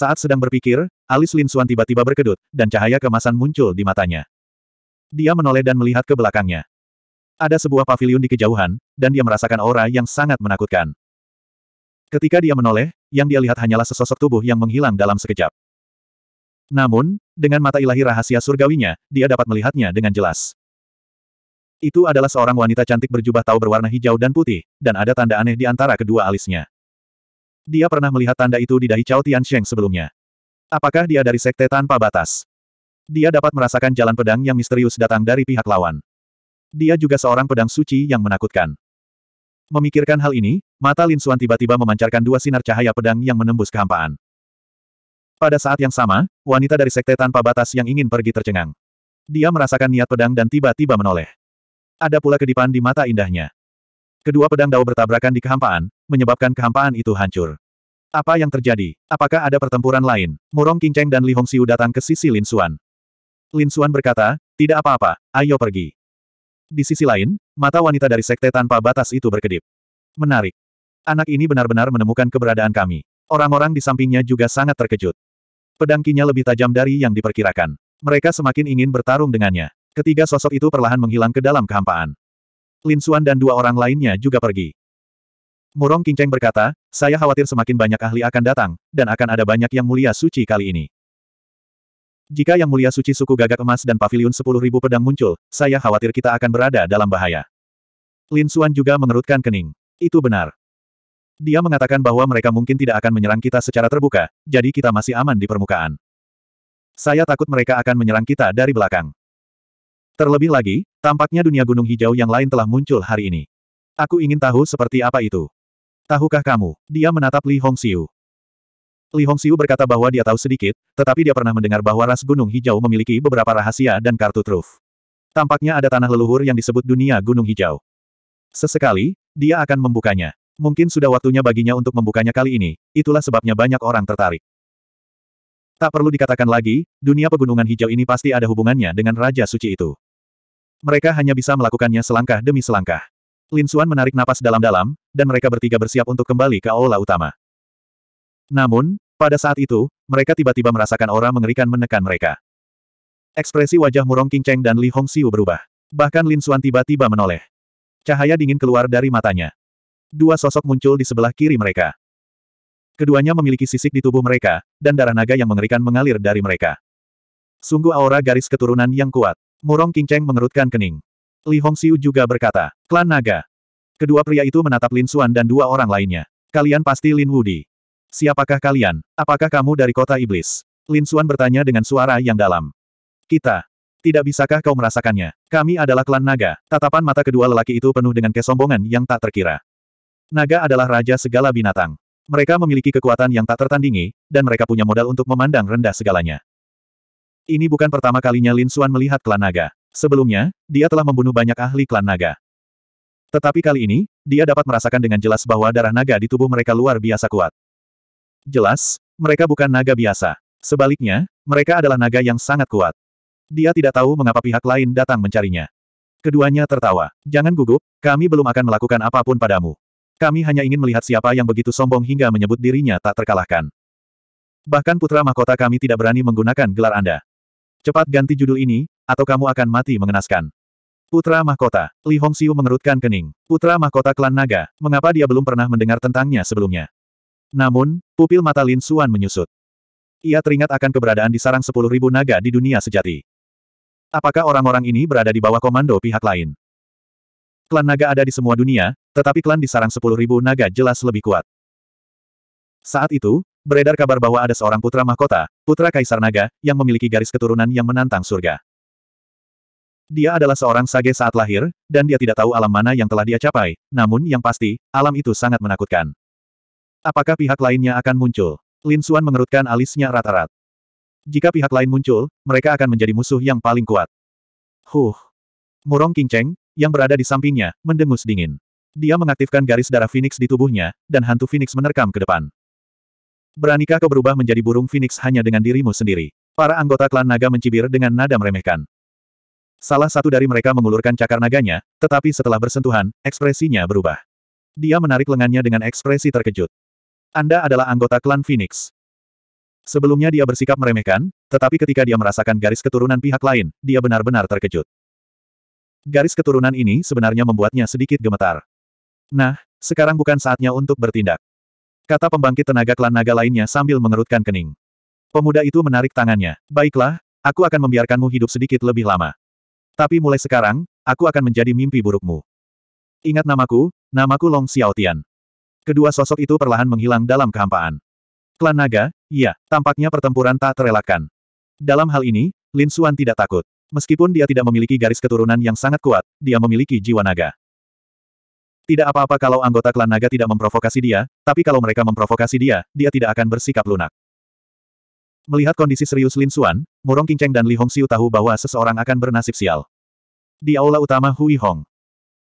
Saat sedang berpikir, alis Lin Suan tiba-tiba berkedut, dan cahaya kemasan muncul di matanya. Dia menoleh dan melihat ke belakangnya. Ada sebuah pavilion di kejauhan, dan dia merasakan aura yang sangat menakutkan. Ketika dia menoleh, yang dia lihat hanyalah sesosok tubuh yang menghilang dalam sekejap. Namun, dengan mata ilahi rahasia surgawinya, dia dapat melihatnya dengan jelas. Itu adalah seorang wanita cantik berjubah tahu berwarna hijau dan putih, dan ada tanda aneh di antara kedua alisnya dia pernah melihat tanda itu di dahi Cao Tiansheng sebelumnya. Apakah dia dari sekte tanpa batas? Dia dapat merasakan jalan pedang yang misterius datang dari pihak lawan. Dia juga seorang pedang suci yang menakutkan. Memikirkan hal ini, mata Lin Xuan tiba-tiba memancarkan dua sinar cahaya pedang yang menembus kehampaan. Pada saat yang sama, wanita dari sekte tanpa batas yang ingin pergi tercengang. Dia merasakan niat pedang dan tiba-tiba menoleh. Ada pula kedipan di mata indahnya. Kedua pedang Dao bertabrakan di kehampaan, menyebabkan kehampaan itu hancur. Apa yang terjadi? Apakah ada pertempuran lain? Murong Qingcheng dan Li Hongxiu datang ke sisi Lin Xuan. Lin Xuan berkata, tidak apa-apa, ayo pergi. Di sisi lain, mata wanita dari sekte tanpa batas itu berkedip. Menarik. Anak ini benar-benar menemukan keberadaan kami. Orang-orang di sampingnya juga sangat terkejut. Pedangkinya lebih tajam dari yang diperkirakan. Mereka semakin ingin bertarung dengannya. Ketiga sosok itu perlahan menghilang ke dalam kehampaan. Lin Suan dan dua orang lainnya juga pergi. Murong Kinceng berkata, saya khawatir semakin banyak ahli akan datang, dan akan ada banyak yang mulia suci kali ini. Jika yang mulia suci suku gagak emas dan pavilion sepuluh ribu pedang muncul, saya khawatir kita akan berada dalam bahaya. Lin Suan juga mengerutkan kening. Itu benar. Dia mengatakan bahwa mereka mungkin tidak akan menyerang kita secara terbuka, jadi kita masih aman di permukaan. Saya takut mereka akan menyerang kita dari belakang. Terlebih lagi, tampaknya dunia gunung hijau yang lain telah muncul hari ini. Aku ingin tahu seperti apa itu. Tahukah kamu? Dia menatap Li Hongxiu. Li Hongxiu berkata bahwa dia tahu sedikit, tetapi dia pernah mendengar bahwa ras gunung hijau memiliki beberapa rahasia dan kartu truf. Tampaknya ada tanah leluhur yang disebut dunia gunung hijau. Sesekali, dia akan membukanya. Mungkin sudah waktunya baginya untuk membukanya kali ini, itulah sebabnya banyak orang tertarik. Tak perlu dikatakan lagi, dunia pegunungan hijau ini pasti ada hubungannya dengan Raja Suci itu. Mereka hanya bisa melakukannya selangkah demi selangkah. Lin Xuan menarik napas dalam-dalam, dan mereka bertiga bersiap untuk kembali ke aula utama. Namun, pada saat itu, mereka tiba-tiba merasakan aura mengerikan menekan mereka. Ekspresi wajah Murong Qingcheng dan Li Hong Hongxiu berubah. Bahkan Lin Xuan tiba-tiba menoleh. Cahaya dingin keluar dari matanya. Dua sosok muncul di sebelah kiri mereka. Keduanya memiliki sisik di tubuh mereka, dan darah naga yang mengerikan mengalir dari mereka. Sungguh aura garis keturunan yang kuat. Murong Qingcheng mengerutkan kening. Li Hongxiu juga berkata, klan naga. Kedua pria itu menatap Lin Xuan dan dua orang lainnya. Kalian pasti Lin Wudi. Siapakah kalian? Apakah kamu dari kota iblis? Lin Xuan bertanya dengan suara yang dalam. Kita. Tidak bisakah kau merasakannya? Kami adalah klan naga. Tatapan mata kedua lelaki itu penuh dengan kesombongan yang tak terkira. Naga adalah raja segala binatang. Mereka memiliki kekuatan yang tak tertandingi, dan mereka punya modal untuk memandang rendah segalanya. Ini bukan pertama kalinya Lin Xuan melihat klan naga. Sebelumnya, dia telah membunuh banyak ahli klan naga. Tetapi kali ini, dia dapat merasakan dengan jelas bahwa darah naga di tubuh mereka luar biasa kuat. Jelas, mereka bukan naga biasa. Sebaliknya, mereka adalah naga yang sangat kuat. Dia tidak tahu mengapa pihak lain datang mencarinya. Keduanya tertawa. Jangan gugup, kami belum akan melakukan apapun padamu. Kami hanya ingin melihat siapa yang begitu sombong hingga menyebut dirinya tak terkalahkan. Bahkan putra mahkota kami tidak berani menggunakan gelar Anda. Cepat ganti judul ini, atau kamu akan mati mengenaskan. Putra Mahkota. Li Hongxiu mengerutkan kening. Putra Mahkota klan naga, mengapa dia belum pernah mendengar tentangnya sebelumnya? Namun, pupil mata Lin Suan menyusut. Ia teringat akan keberadaan di sarang 10.000 naga di dunia sejati. Apakah orang-orang ini berada di bawah komando pihak lain? Klan naga ada di semua dunia, tetapi klan di sarang 10.000 naga jelas lebih kuat. Saat itu, Beredar kabar bahwa ada seorang putra mahkota, putra Kaisar Naga, yang memiliki garis keturunan yang menantang surga. Dia adalah seorang sage saat lahir, dan dia tidak tahu alam mana yang telah dia capai, namun yang pasti, alam itu sangat menakutkan. Apakah pihak lainnya akan muncul? Lin Xuan mengerutkan alisnya rata-rat. Jika pihak lain muncul, mereka akan menjadi musuh yang paling kuat. Huh. Murong Cheng, yang berada di sampingnya, mendengus dingin. Dia mengaktifkan garis darah Phoenix di tubuhnya, dan hantu Phoenix menerkam ke depan. Beranikah kau berubah menjadi burung phoenix hanya dengan dirimu sendiri? Para anggota klan naga mencibir dengan nada meremehkan. Salah satu dari mereka mengulurkan cakar naganya, tetapi setelah bersentuhan, ekspresinya berubah. Dia menarik lengannya dengan ekspresi terkejut. Anda adalah anggota klan Phoenix. Sebelumnya dia bersikap meremehkan, tetapi ketika dia merasakan garis keturunan pihak lain, dia benar-benar terkejut. Garis keturunan ini sebenarnya membuatnya sedikit gemetar. Nah, sekarang bukan saatnya untuk bertindak. Kata pembangkit tenaga klan naga lainnya sambil mengerutkan kening. Pemuda itu menarik tangannya. Baiklah, aku akan membiarkanmu hidup sedikit lebih lama. Tapi mulai sekarang, aku akan menjadi mimpi burukmu. Ingat namaku, namaku Long Xiaotian. Kedua sosok itu perlahan menghilang dalam kehampaan. Klan naga, iya, tampaknya pertempuran tak terelakkan. Dalam hal ini, Lin Xuan tidak takut. Meskipun dia tidak memiliki garis keturunan yang sangat kuat, dia memiliki jiwa naga. Tidak apa-apa kalau anggota klan naga tidak memprovokasi dia, tapi kalau mereka memprovokasi dia, dia tidak akan bersikap lunak. Melihat kondisi serius Lin Xuan, Murong Qingcheng dan Li Hongxiu tahu bahwa seseorang akan bernasib sial. Di aula utama Hui Hong.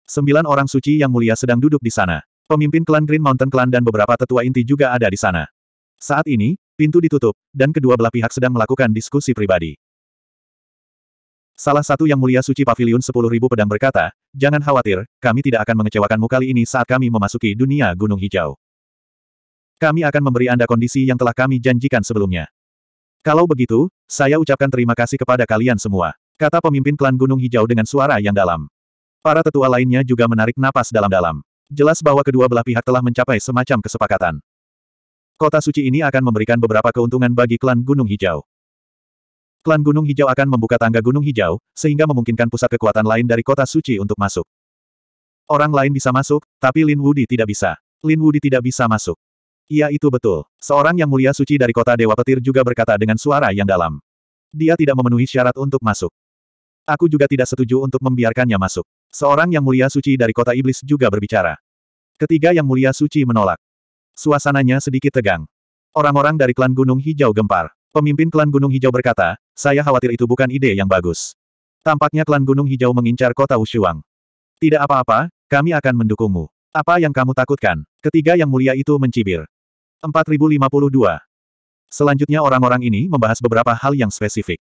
Sembilan orang suci yang mulia sedang duduk di sana. Pemimpin klan Green Mountain Clan dan beberapa tetua inti juga ada di sana. Saat ini, pintu ditutup, dan kedua belah pihak sedang melakukan diskusi pribadi. Salah satu yang mulia suci pavilion 10.000 pedang berkata, Jangan khawatir, kami tidak akan mengecewakanmu kali ini saat kami memasuki dunia gunung hijau. Kami akan memberi Anda kondisi yang telah kami janjikan sebelumnya. Kalau begitu, saya ucapkan terima kasih kepada kalian semua, kata pemimpin klan Gunung Hijau dengan suara yang dalam. Para tetua lainnya juga menarik napas dalam-dalam. Jelas bahwa kedua belah pihak telah mencapai semacam kesepakatan. Kota suci ini akan memberikan beberapa keuntungan bagi klan Gunung Hijau. Klan Gunung Hijau akan membuka tangga Gunung Hijau, sehingga memungkinkan pusat kekuatan lain dari kota suci untuk masuk. Orang lain bisa masuk, tapi Lin Wudi tidak bisa. Lin Wudi tidak bisa masuk. Iya itu betul. Seorang yang mulia suci dari kota Dewa Petir juga berkata dengan suara yang dalam. Dia tidak memenuhi syarat untuk masuk. Aku juga tidak setuju untuk membiarkannya masuk. Seorang yang mulia suci dari kota Iblis juga berbicara. Ketiga yang mulia suci menolak. Suasananya sedikit tegang. Orang-orang dari klan Gunung Hijau gempar. Pemimpin klan Gunung Hijau berkata, saya khawatir itu bukan ide yang bagus. Tampaknya klan Gunung Hijau mengincar kota Wushuang. Tidak apa-apa, kami akan mendukungmu. Apa yang kamu takutkan? Ketiga yang mulia itu mencibir. 4052. Selanjutnya orang-orang ini membahas beberapa hal yang spesifik.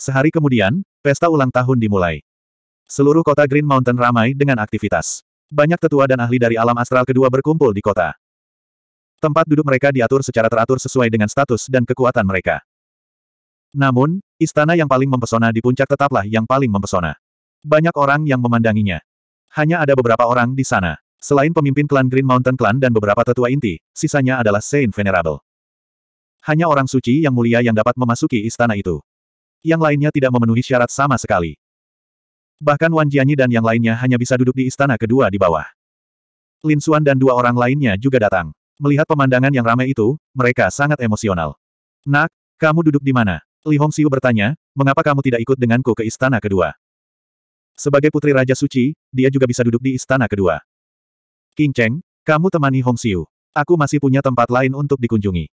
Sehari kemudian, pesta ulang tahun dimulai. Seluruh kota Green Mountain ramai dengan aktivitas. Banyak tetua dan ahli dari alam astral kedua berkumpul di kota. Tempat duduk mereka diatur secara teratur sesuai dengan status dan kekuatan mereka. Namun, istana yang paling mempesona di puncak tetaplah yang paling mempesona. Banyak orang yang memandanginya. Hanya ada beberapa orang di sana. Selain pemimpin klan Green Mountain Clan dan beberapa tetua inti, sisanya adalah Saint Venerable. Hanya orang suci yang mulia yang dapat memasuki istana itu. Yang lainnya tidak memenuhi syarat sama sekali. Bahkan Wan Jianyi dan yang lainnya hanya bisa duduk di istana kedua di bawah. Lin Xuan dan dua orang lainnya juga datang. Melihat pemandangan yang ramai itu, mereka sangat emosional. Nak, kamu duduk di mana? Li Hongxiu bertanya, mengapa kamu tidak ikut denganku ke istana kedua? Sebagai putri Raja Suci, dia juga bisa duduk di istana kedua. King Cheng, kamu temani Hongxiu. Aku masih punya tempat lain untuk dikunjungi.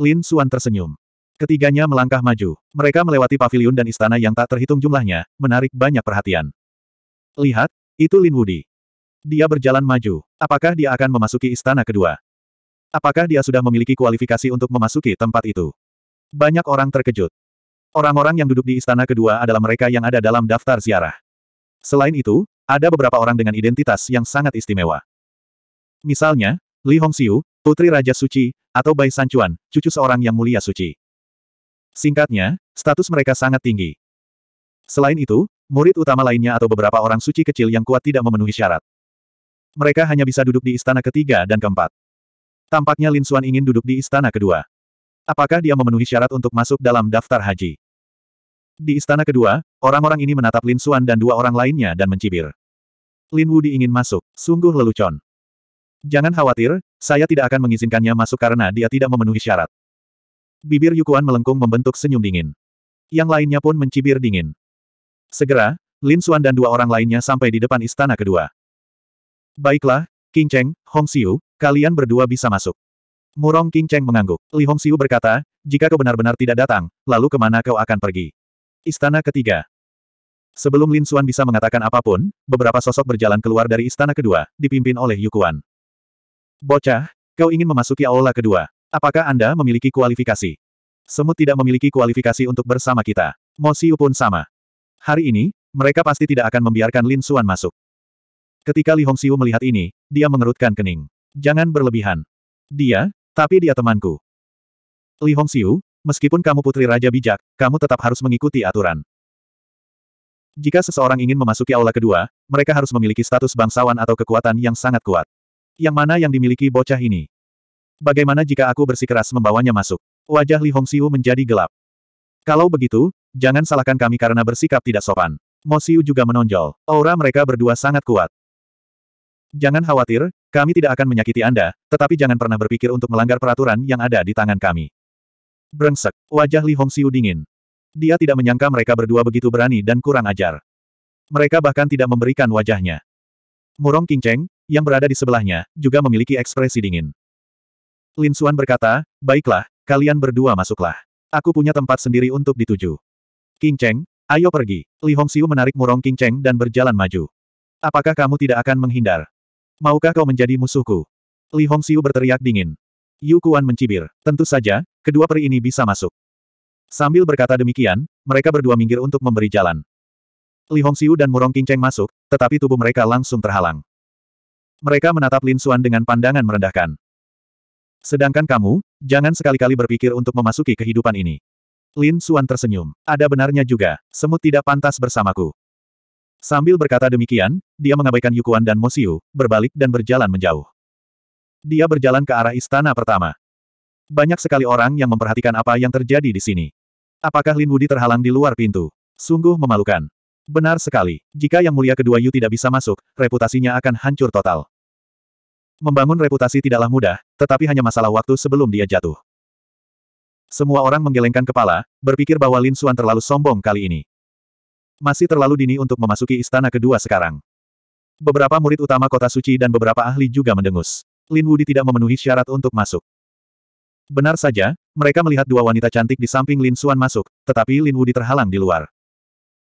Lin Suan tersenyum. Ketiganya melangkah maju. Mereka melewati pavilion dan istana yang tak terhitung jumlahnya, menarik banyak perhatian. Lihat, itu Lin Wudi. Dia berjalan maju. Apakah dia akan memasuki istana kedua? Apakah dia sudah memiliki kualifikasi untuk memasuki tempat itu? Banyak orang terkejut. Orang-orang yang duduk di istana kedua adalah mereka yang ada dalam daftar ziarah. Selain itu, ada beberapa orang dengan identitas yang sangat istimewa. Misalnya, Li Hongxiu, putri Raja Suci, atau Bai Sanchuan, cucu seorang yang mulia suci. Singkatnya, status mereka sangat tinggi. Selain itu, murid utama lainnya atau beberapa orang suci kecil yang kuat tidak memenuhi syarat. Mereka hanya bisa duduk di istana ketiga dan keempat. Tampaknya Lin Xuan ingin duduk di istana kedua. Apakah dia memenuhi syarat untuk masuk dalam daftar haji? Di istana kedua, orang-orang ini menatap Lin Xuan dan dua orang lainnya dan mencibir. Lin Wu ingin masuk, sungguh lelucon. Jangan khawatir, saya tidak akan mengizinkannya masuk karena dia tidak memenuhi syarat. Bibir Yukuan melengkung membentuk senyum dingin. Yang lainnya pun mencibir dingin. Segera, Lin Xuan dan dua orang lainnya sampai di depan istana kedua. Baiklah, King Cheng, Hong Siu, Kalian berdua bisa masuk. Murong King Cheng mengangguk. Li Hongxiu berkata, jika kau benar-benar tidak datang, lalu kemana kau akan pergi? Istana ketiga. Sebelum Lin Xuan bisa mengatakan apapun, beberapa sosok berjalan keluar dari istana kedua, dipimpin oleh Yukuan. Bocah, kau ingin memasuki aula kedua. Apakah Anda memiliki kualifikasi? Semut tidak memiliki kualifikasi untuk bersama kita. Mo Xiu pun sama. Hari ini, mereka pasti tidak akan membiarkan Lin Xuan masuk. Ketika Li Hongxiu melihat ini, dia mengerutkan kening. Jangan berlebihan. Dia, tapi dia temanku. Li Hongxiu, meskipun kamu putri raja bijak, kamu tetap harus mengikuti aturan. Jika seseorang ingin memasuki aula kedua, mereka harus memiliki status bangsawan atau kekuatan yang sangat kuat. Yang mana yang dimiliki bocah ini? Bagaimana jika aku bersikeras membawanya masuk? Wajah Li Hongxiu menjadi gelap. Kalau begitu, jangan salahkan kami karena bersikap tidak sopan. Mo Xiu juga menonjol. Aura mereka berdua sangat kuat. Jangan khawatir, kami tidak akan menyakiti Anda, tetapi jangan pernah berpikir untuk melanggar peraturan yang ada di tangan kami. Brengsek, wajah Li Hongxiu dingin. Dia tidak menyangka mereka berdua begitu berani dan kurang ajar. Mereka bahkan tidak memberikan wajahnya. Murong Qingcheng, yang berada di sebelahnya, juga memiliki ekspresi dingin. Lin Xuan berkata, baiklah, kalian berdua masuklah. Aku punya tempat sendiri untuk dituju. Qingcheng, ayo pergi. Li Hongxiu menarik Murong Qingcheng dan berjalan maju. Apakah kamu tidak akan menghindar? Maukah kau menjadi musuhku? Li Hongxiu berteriak dingin. Yu Kuan mencibir. Tentu saja, kedua peri ini bisa masuk. Sambil berkata demikian, mereka berdua minggir untuk memberi jalan. Li Hongxiu dan Murong Qingcheng masuk, tetapi tubuh mereka langsung terhalang. Mereka menatap Lin Xuan dengan pandangan merendahkan. Sedangkan kamu, jangan sekali-kali berpikir untuk memasuki kehidupan ini. Lin Xuan tersenyum. Ada benarnya juga, semut tidak pantas bersamaku. Sambil berkata demikian, dia mengabaikan Yukuan dan Mosiu, berbalik dan berjalan menjauh. Dia berjalan ke arah istana pertama. Banyak sekali orang yang memperhatikan apa yang terjadi di sini. Apakah Lin Wudi terhalang di luar pintu? Sungguh memalukan. Benar sekali, jika Yang Mulia Kedua Yu tidak bisa masuk, reputasinya akan hancur total. Membangun reputasi tidaklah mudah, tetapi hanya masalah waktu sebelum dia jatuh. Semua orang menggelengkan kepala, berpikir bahwa Lin Xuan terlalu sombong kali ini. Masih terlalu dini untuk memasuki istana kedua sekarang. Beberapa murid utama kota suci dan beberapa ahli juga mendengus. Lin Wudi tidak memenuhi syarat untuk masuk. Benar saja, mereka melihat dua wanita cantik di samping Lin Xuan masuk, tetapi Lin Wudi terhalang di luar.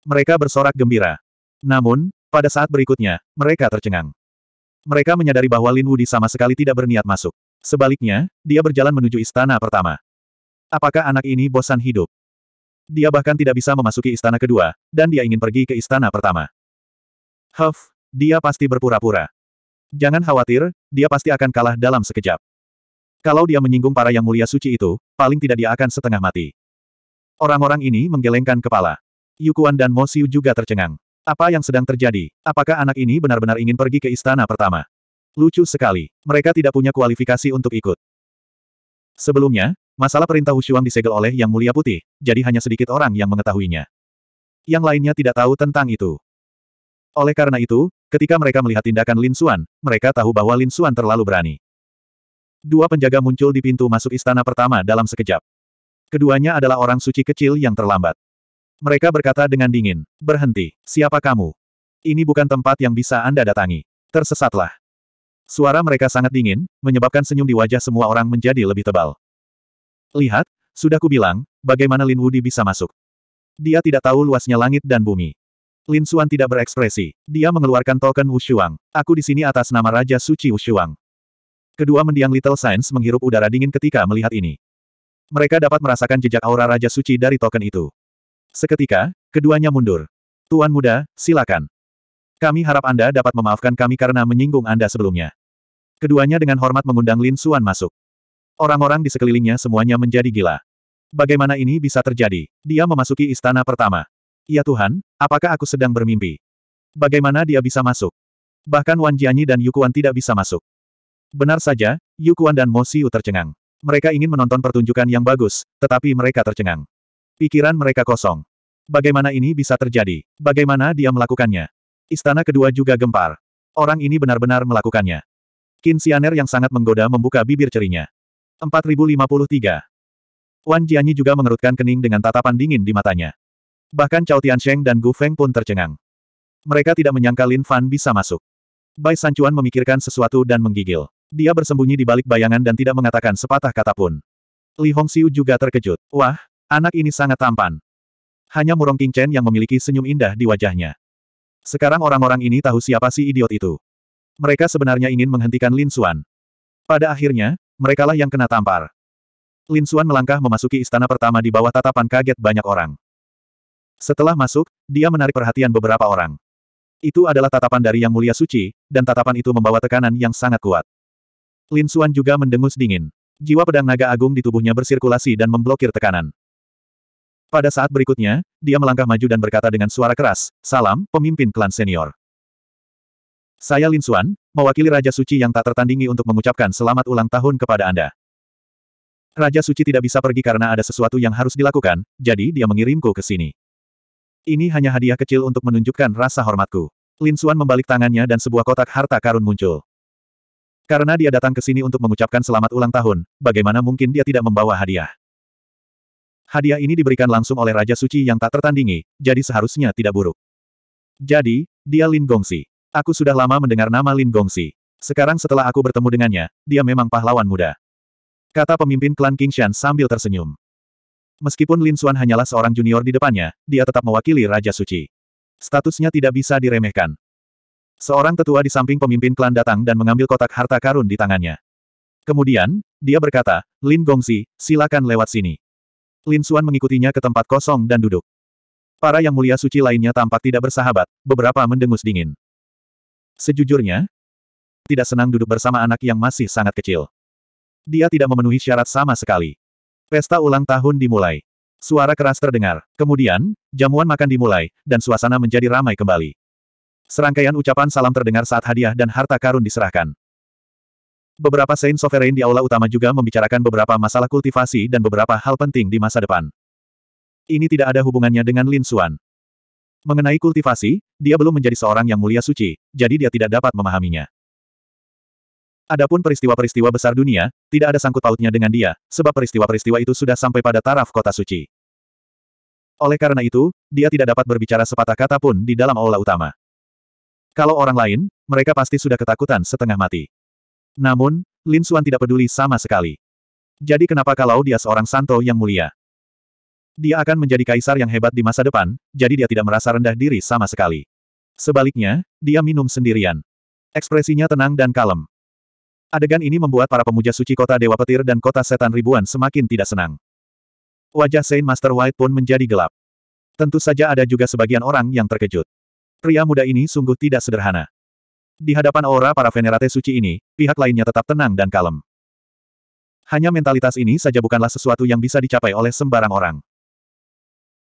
Mereka bersorak gembira. Namun, pada saat berikutnya, mereka tercengang. Mereka menyadari bahwa Lin Wudi sama sekali tidak berniat masuk. Sebaliknya, dia berjalan menuju istana pertama. Apakah anak ini bosan hidup? Dia bahkan tidak bisa memasuki istana kedua, dan dia ingin pergi ke istana pertama. Huff, dia pasti berpura-pura. Jangan khawatir, dia pasti akan kalah dalam sekejap. Kalau dia menyinggung para yang mulia suci itu, paling tidak dia akan setengah mati. Orang-orang ini menggelengkan kepala. Yukuan dan Mo Xiu juga tercengang. Apa yang sedang terjadi? Apakah anak ini benar-benar ingin pergi ke istana pertama? Lucu sekali, mereka tidak punya kualifikasi untuk ikut. Sebelumnya, Masalah perintah Wushuang disegel oleh Yang Mulia Putih, jadi hanya sedikit orang yang mengetahuinya. Yang lainnya tidak tahu tentang itu. Oleh karena itu, ketika mereka melihat tindakan Lin Xuan, mereka tahu bahwa Lin Xuan terlalu berani. Dua penjaga muncul di pintu masuk istana pertama dalam sekejap. Keduanya adalah orang suci kecil yang terlambat. Mereka berkata dengan dingin, berhenti, siapa kamu? Ini bukan tempat yang bisa Anda datangi. Tersesatlah. Suara mereka sangat dingin, menyebabkan senyum di wajah semua orang menjadi lebih tebal. Lihat, sudah kubilang, bagaimana Lin Wudi bisa masuk. Dia tidak tahu luasnya langit dan bumi. Lin Xuan tidak berekspresi. Dia mengeluarkan token Wushuang. Aku di sini atas nama Raja Suci Wushuang. Kedua mendiang Little Science menghirup udara dingin ketika melihat ini. Mereka dapat merasakan jejak aura Raja Suci dari token itu. Seketika, keduanya mundur. Tuan muda, silakan. Kami harap Anda dapat memaafkan kami karena menyinggung Anda sebelumnya. Keduanya dengan hormat mengundang Lin Xuan masuk. Orang-orang di sekelilingnya semuanya menjadi gila. Bagaimana ini bisa terjadi? Dia memasuki istana pertama. Ya Tuhan, apakah aku sedang bermimpi? Bagaimana dia bisa masuk? Bahkan Wan Jianyi dan Yukuan tidak bisa masuk. Benar saja, Yukuan dan Mo Siu tercengang. Mereka ingin menonton pertunjukan yang bagus, tetapi mereka tercengang. Pikiran mereka kosong. Bagaimana ini bisa terjadi? Bagaimana dia melakukannya? Istana kedua juga gempar. Orang ini benar-benar melakukannya. Kinsianer yang sangat menggoda membuka bibir cerinya. 4053. Wan Jianyi juga mengerutkan kening dengan tatapan dingin di matanya. Bahkan Cao Tiansheng dan Gu Feng pun tercengang. Mereka tidak menyangka Lin Fan bisa masuk. Bai Sancuan memikirkan sesuatu dan menggigil. Dia bersembunyi di balik bayangan dan tidak mengatakan sepatah kata pun. Li Hong Hongxiu juga terkejut. Wah, anak ini sangat tampan. Hanya Murong King Chen yang memiliki senyum indah di wajahnya. Sekarang orang-orang ini tahu siapa si idiot itu. Mereka sebenarnya ingin menghentikan Lin Xuan. Pada akhirnya, Merekalah yang kena tampar. Lin Xuan melangkah memasuki istana pertama di bawah tatapan kaget banyak orang. Setelah masuk, dia menarik perhatian beberapa orang. Itu adalah tatapan dari Yang Mulia Suci, dan tatapan itu membawa tekanan yang sangat kuat. Lin Xuan juga mendengus dingin. Jiwa pedang naga agung di tubuhnya bersirkulasi dan memblokir tekanan. Pada saat berikutnya, dia melangkah maju dan berkata dengan suara keras, Salam, pemimpin klan senior. Saya Lin Xuan, mewakili Raja Suci yang tak tertandingi untuk mengucapkan selamat ulang tahun kepada Anda. Raja Suci tidak bisa pergi karena ada sesuatu yang harus dilakukan, jadi dia mengirimku ke sini. Ini hanya hadiah kecil untuk menunjukkan rasa hormatku. Lin Xuan membalik tangannya dan sebuah kotak harta karun muncul. Karena dia datang ke sini untuk mengucapkan selamat ulang tahun, bagaimana mungkin dia tidak membawa hadiah? Hadiah ini diberikan langsung oleh Raja Suci yang tak tertandingi, jadi seharusnya tidak buruk. Jadi, dia Lin Gongsi. Aku sudah lama mendengar nama Lin Gongsi. Sekarang setelah aku bertemu dengannya, dia memang pahlawan muda. Kata pemimpin klan Qingshan sambil tersenyum. Meskipun Lin Xuan hanyalah seorang junior di depannya, dia tetap mewakili Raja Suci. Statusnya tidak bisa diremehkan. Seorang tetua di samping pemimpin klan datang dan mengambil kotak harta karun di tangannya. Kemudian, dia berkata, Lin Gongxi, silakan lewat sini. Lin Xuan mengikutinya ke tempat kosong dan duduk. Para yang mulia suci lainnya tampak tidak bersahabat, beberapa mendengus dingin. Sejujurnya, tidak senang duduk bersama anak yang masih sangat kecil. Dia tidak memenuhi syarat sama sekali. Pesta ulang tahun dimulai. Suara keras terdengar. Kemudian, jamuan makan dimulai, dan suasana menjadi ramai kembali. Serangkaian ucapan salam terdengar saat hadiah dan harta karun diserahkan. Beberapa Saint Sovereign di aula utama juga membicarakan beberapa masalah kultivasi dan beberapa hal penting di masa depan. Ini tidak ada hubungannya dengan Lin Xuan. Mengenai kultivasi, dia belum menjadi seorang yang mulia suci, jadi dia tidak dapat memahaminya. Adapun peristiwa-peristiwa besar dunia, tidak ada sangkut pautnya dengan dia, sebab peristiwa-peristiwa itu sudah sampai pada taraf kota suci. Oleh karena itu, dia tidak dapat berbicara sepatah kata pun di dalam aula utama. Kalau orang lain, mereka pasti sudah ketakutan setengah mati. Namun, Lin Xuan tidak peduli sama sekali. Jadi kenapa kalau dia seorang santo yang mulia? Dia akan menjadi kaisar yang hebat di masa depan, jadi dia tidak merasa rendah diri sama sekali. Sebaliknya, dia minum sendirian. Ekspresinya tenang dan kalem. Adegan ini membuat para pemuja suci kota Dewa Petir dan kota Setan Ribuan semakin tidak senang. Wajah Saint Master White pun menjadi gelap. Tentu saja ada juga sebagian orang yang terkejut. Pria muda ini sungguh tidak sederhana. Di hadapan aura para venerate suci ini, pihak lainnya tetap tenang dan kalem. Hanya mentalitas ini saja bukanlah sesuatu yang bisa dicapai oleh sembarang orang.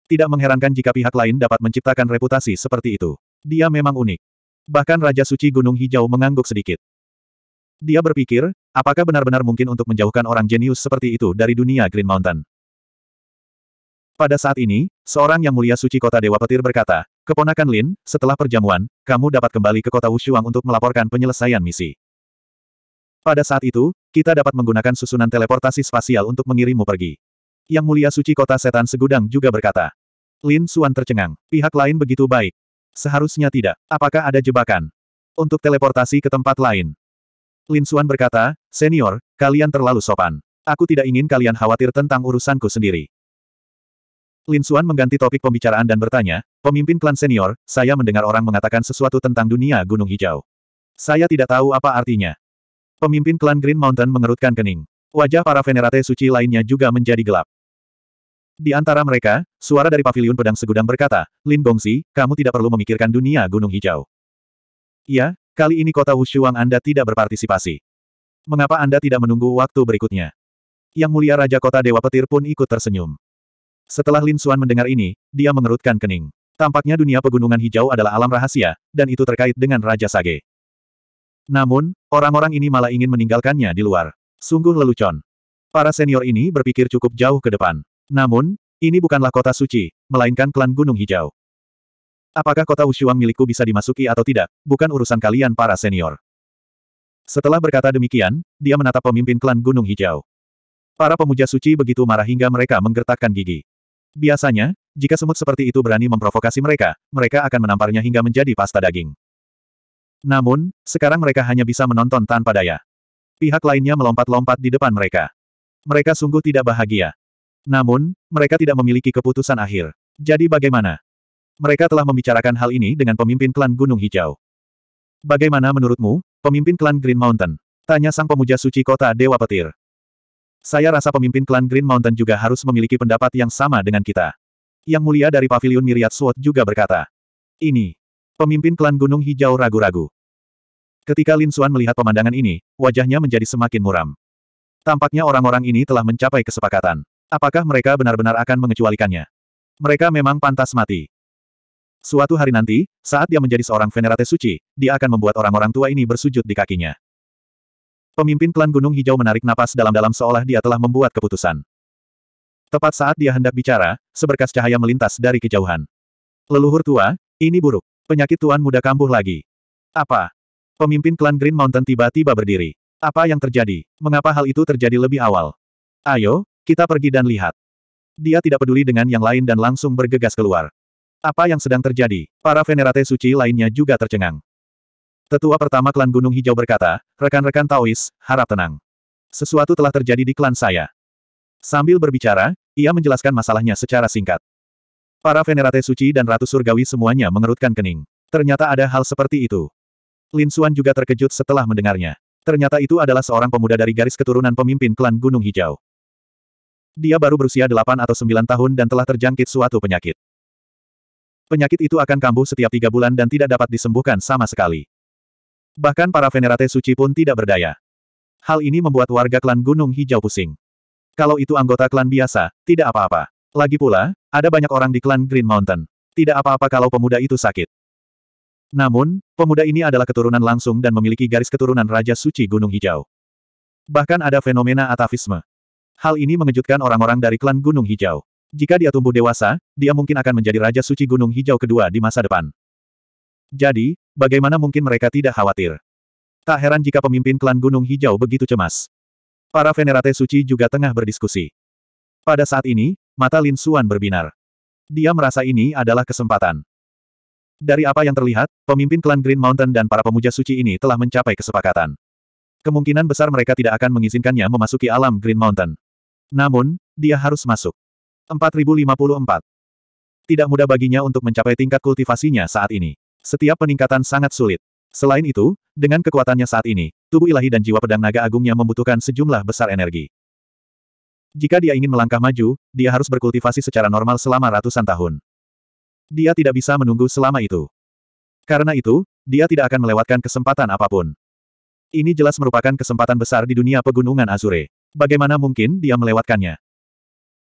Tidak mengherankan jika pihak lain dapat menciptakan reputasi seperti itu. Dia memang unik. Bahkan Raja Suci Gunung Hijau mengangguk sedikit. Dia berpikir, apakah benar-benar mungkin untuk menjauhkan orang jenius seperti itu dari dunia Green Mountain? Pada saat ini, seorang yang mulia suci kota Dewa Petir berkata, Keponakan Lin, setelah perjamuan, kamu dapat kembali ke kota Wushuang untuk melaporkan penyelesaian misi. Pada saat itu, kita dapat menggunakan susunan teleportasi spasial untuk mengirimmu pergi. Yang Mulia Suci Kota Setan Segudang juga berkata. Lin Suan tercengang. Pihak lain begitu baik. Seharusnya tidak. Apakah ada jebakan? Untuk teleportasi ke tempat lain. Lin Suan berkata, Senior, kalian terlalu sopan. Aku tidak ingin kalian khawatir tentang urusanku sendiri. Lin Suan mengganti topik pembicaraan dan bertanya, Pemimpin klan senior, saya mendengar orang mengatakan sesuatu tentang dunia Gunung Hijau. Saya tidak tahu apa artinya. Pemimpin klan Green Mountain mengerutkan kening. Wajah para venerate suci lainnya juga menjadi gelap. Di antara mereka, suara dari paviliun pedang segudang berkata, Lin Gongzi, kamu tidak perlu memikirkan dunia gunung hijau. Iya, kali ini kota Wushuang Anda tidak berpartisipasi. Mengapa Anda tidak menunggu waktu berikutnya? Yang mulia Raja Kota Dewa Petir pun ikut tersenyum. Setelah Lin Xuan mendengar ini, dia mengerutkan kening. Tampaknya dunia pegunungan hijau adalah alam rahasia, dan itu terkait dengan Raja Sage. Namun, orang-orang ini malah ingin meninggalkannya di luar. Sungguh lelucon. Para senior ini berpikir cukup jauh ke depan. Namun, ini bukanlah kota suci, melainkan klan Gunung Hijau. Apakah kota Wushuang milikku bisa dimasuki atau tidak, bukan urusan kalian para senior. Setelah berkata demikian, dia menatap pemimpin klan Gunung Hijau. Para pemuja suci begitu marah hingga mereka menggertakkan gigi. Biasanya, jika semut seperti itu berani memprovokasi mereka, mereka akan menamparnya hingga menjadi pasta daging. Namun, sekarang mereka hanya bisa menonton tanpa daya. Pihak lainnya melompat-lompat di depan mereka. Mereka sungguh tidak bahagia. Namun, mereka tidak memiliki keputusan akhir. Jadi bagaimana? Mereka telah membicarakan hal ini dengan pemimpin klan Gunung Hijau. Bagaimana menurutmu, pemimpin klan Green Mountain? Tanya sang pemuja suci kota Dewa Petir. Saya rasa pemimpin klan Green Mountain juga harus memiliki pendapat yang sama dengan kita. Yang mulia dari Paviliun Miriat Sword juga berkata. Ini. Pemimpin klan Gunung Hijau ragu-ragu. Ketika Lin Xuan melihat pemandangan ini, wajahnya menjadi semakin muram. Tampaknya orang-orang ini telah mencapai kesepakatan. Apakah mereka benar-benar akan mengecualikannya? Mereka memang pantas mati. Suatu hari nanti, saat dia menjadi seorang venerate suci, dia akan membuat orang-orang tua ini bersujud di kakinya. Pemimpin klan Gunung Hijau menarik napas dalam-dalam seolah dia telah membuat keputusan. Tepat saat dia hendak bicara, seberkas cahaya melintas dari kejauhan. Leluhur tua, ini buruk. Penyakit tuan muda kambuh lagi. Apa? Pemimpin klan Green Mountain tiba-tiba berdiri. Apa yang terjadi? Mengapa hal itu terjadi lebih awal? Ayo, kita pergi dan lihat. Dia tidak peduli dengan yang lain dan langsung bergegas keluar. Apa yang sedang terjadi? Para venerate suci lainnya juga tercengang. Tetua pertama klan Gunung Hijau berkata, rekan-rekan Taois, harap tenang. Sesuatu telah terjadi di klan saya. Sambil berbicara, ia menjelaskan masalahnya secara singkat. Para venerate suci dan ratu surgawi semuanya mengerutkan kening. Ternyata ada hal seperti itu. Lin Xuan juga terkejut setelah mendengarnya. Ternyata itu adalah seorang pemuda dari garis keturunan pemimpin klan Gunung Hijau. Dia baru berusia 8 atau 9 tahun dan telah terjangkit suatu penyakit. Penyakit itu akan kambuh setiap tiga bulan dan tidak dapat disembuhkan sama sekali. Bahkan para venerate suci pun tidak berdaya. Hal ini membuat warga klan Gunung Hijau pusing. Kalau itu anggota klan biasa, tidak apa-apa. Lagi pula, ada banyak orang di klan Green Mountain. Tidak apa-apa kalau pemuda itu sakit. Namun, pemuda ini adalah keturunan langsung dan memiliki garis keturunan Raja Suci Gunung Hijau. Bahkan ada fenomena atavisme. Hal ini mengejutkan orang-orang dari klan Gunung Hijau. Jika dia tumbuh dewasa, dia mungkin akan menjadi Raja Suci Gunung Hijau kedua di masa depan. Jadi, bagaimana mungkin mereka tidak khawatir? Tak heran jika pemimpin klan Gunung Hijau begitu cemas. Para Venerate Suci juga tengah berdiskusi. Pada saat ini, mata Lin Suan berbinar. Dia merasa ini adalah kesempatan. Dari apa yang terlihat, pemimpin klan Green Mountain dan para pemuja suci ini telah mencapai kesepakatan. Kemungkinan besar mereka tidak akan mengizinkannya memasuki alam Green Mountain. Namun, dia harus masuk. 4054. Tidak mudah baginya untuk mencapai tingkat kultivasinya saat ini. Setiap peningkatan sangat sulit. Selain itu, dengan kekuatannya saat ini, tubuh ilahi dan jiwa pedang naga agungnya membutuhkan sejumlah besar energi. Jika dia ingin melangkah maju, dia harus berkultivasi secara normal selama ratusan tahun. Dia tidak bisa menunggu selama itu. Karena itu, dia tidak akan melewatkan kesempatan apapun. Ini jelas merupakan kesempatan besar di dunia pegunungan Azure. Bagaimana mungkin dia melewatkannya?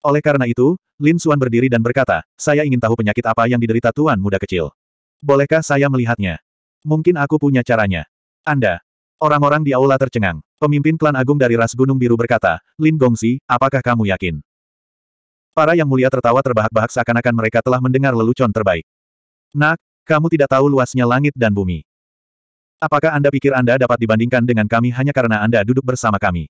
Oleh karena itu, Lin Xuan berdiri dan berkata, saya ingin tahu penyakit apa yang diderita tuan muda kecil. Bolehkah saya melihatnya? Mungkin aku punya caranya. Anda. Orang-orang di aula tercengang. Pemimpin klan agung dari ras Gunung Biru berkata, Lin Gongsi, apakah kamu yakin? Para yang mulia tertawa terbahak-bahak seakan-akan mereka telah mendengar lelucon terbaik. Nak, kamu tidak tahu luasnya langit dan bumi. Apakah Anda pikir Anda dapat dibandingkan dengan kami hanya karena Anda duduk bersama kami?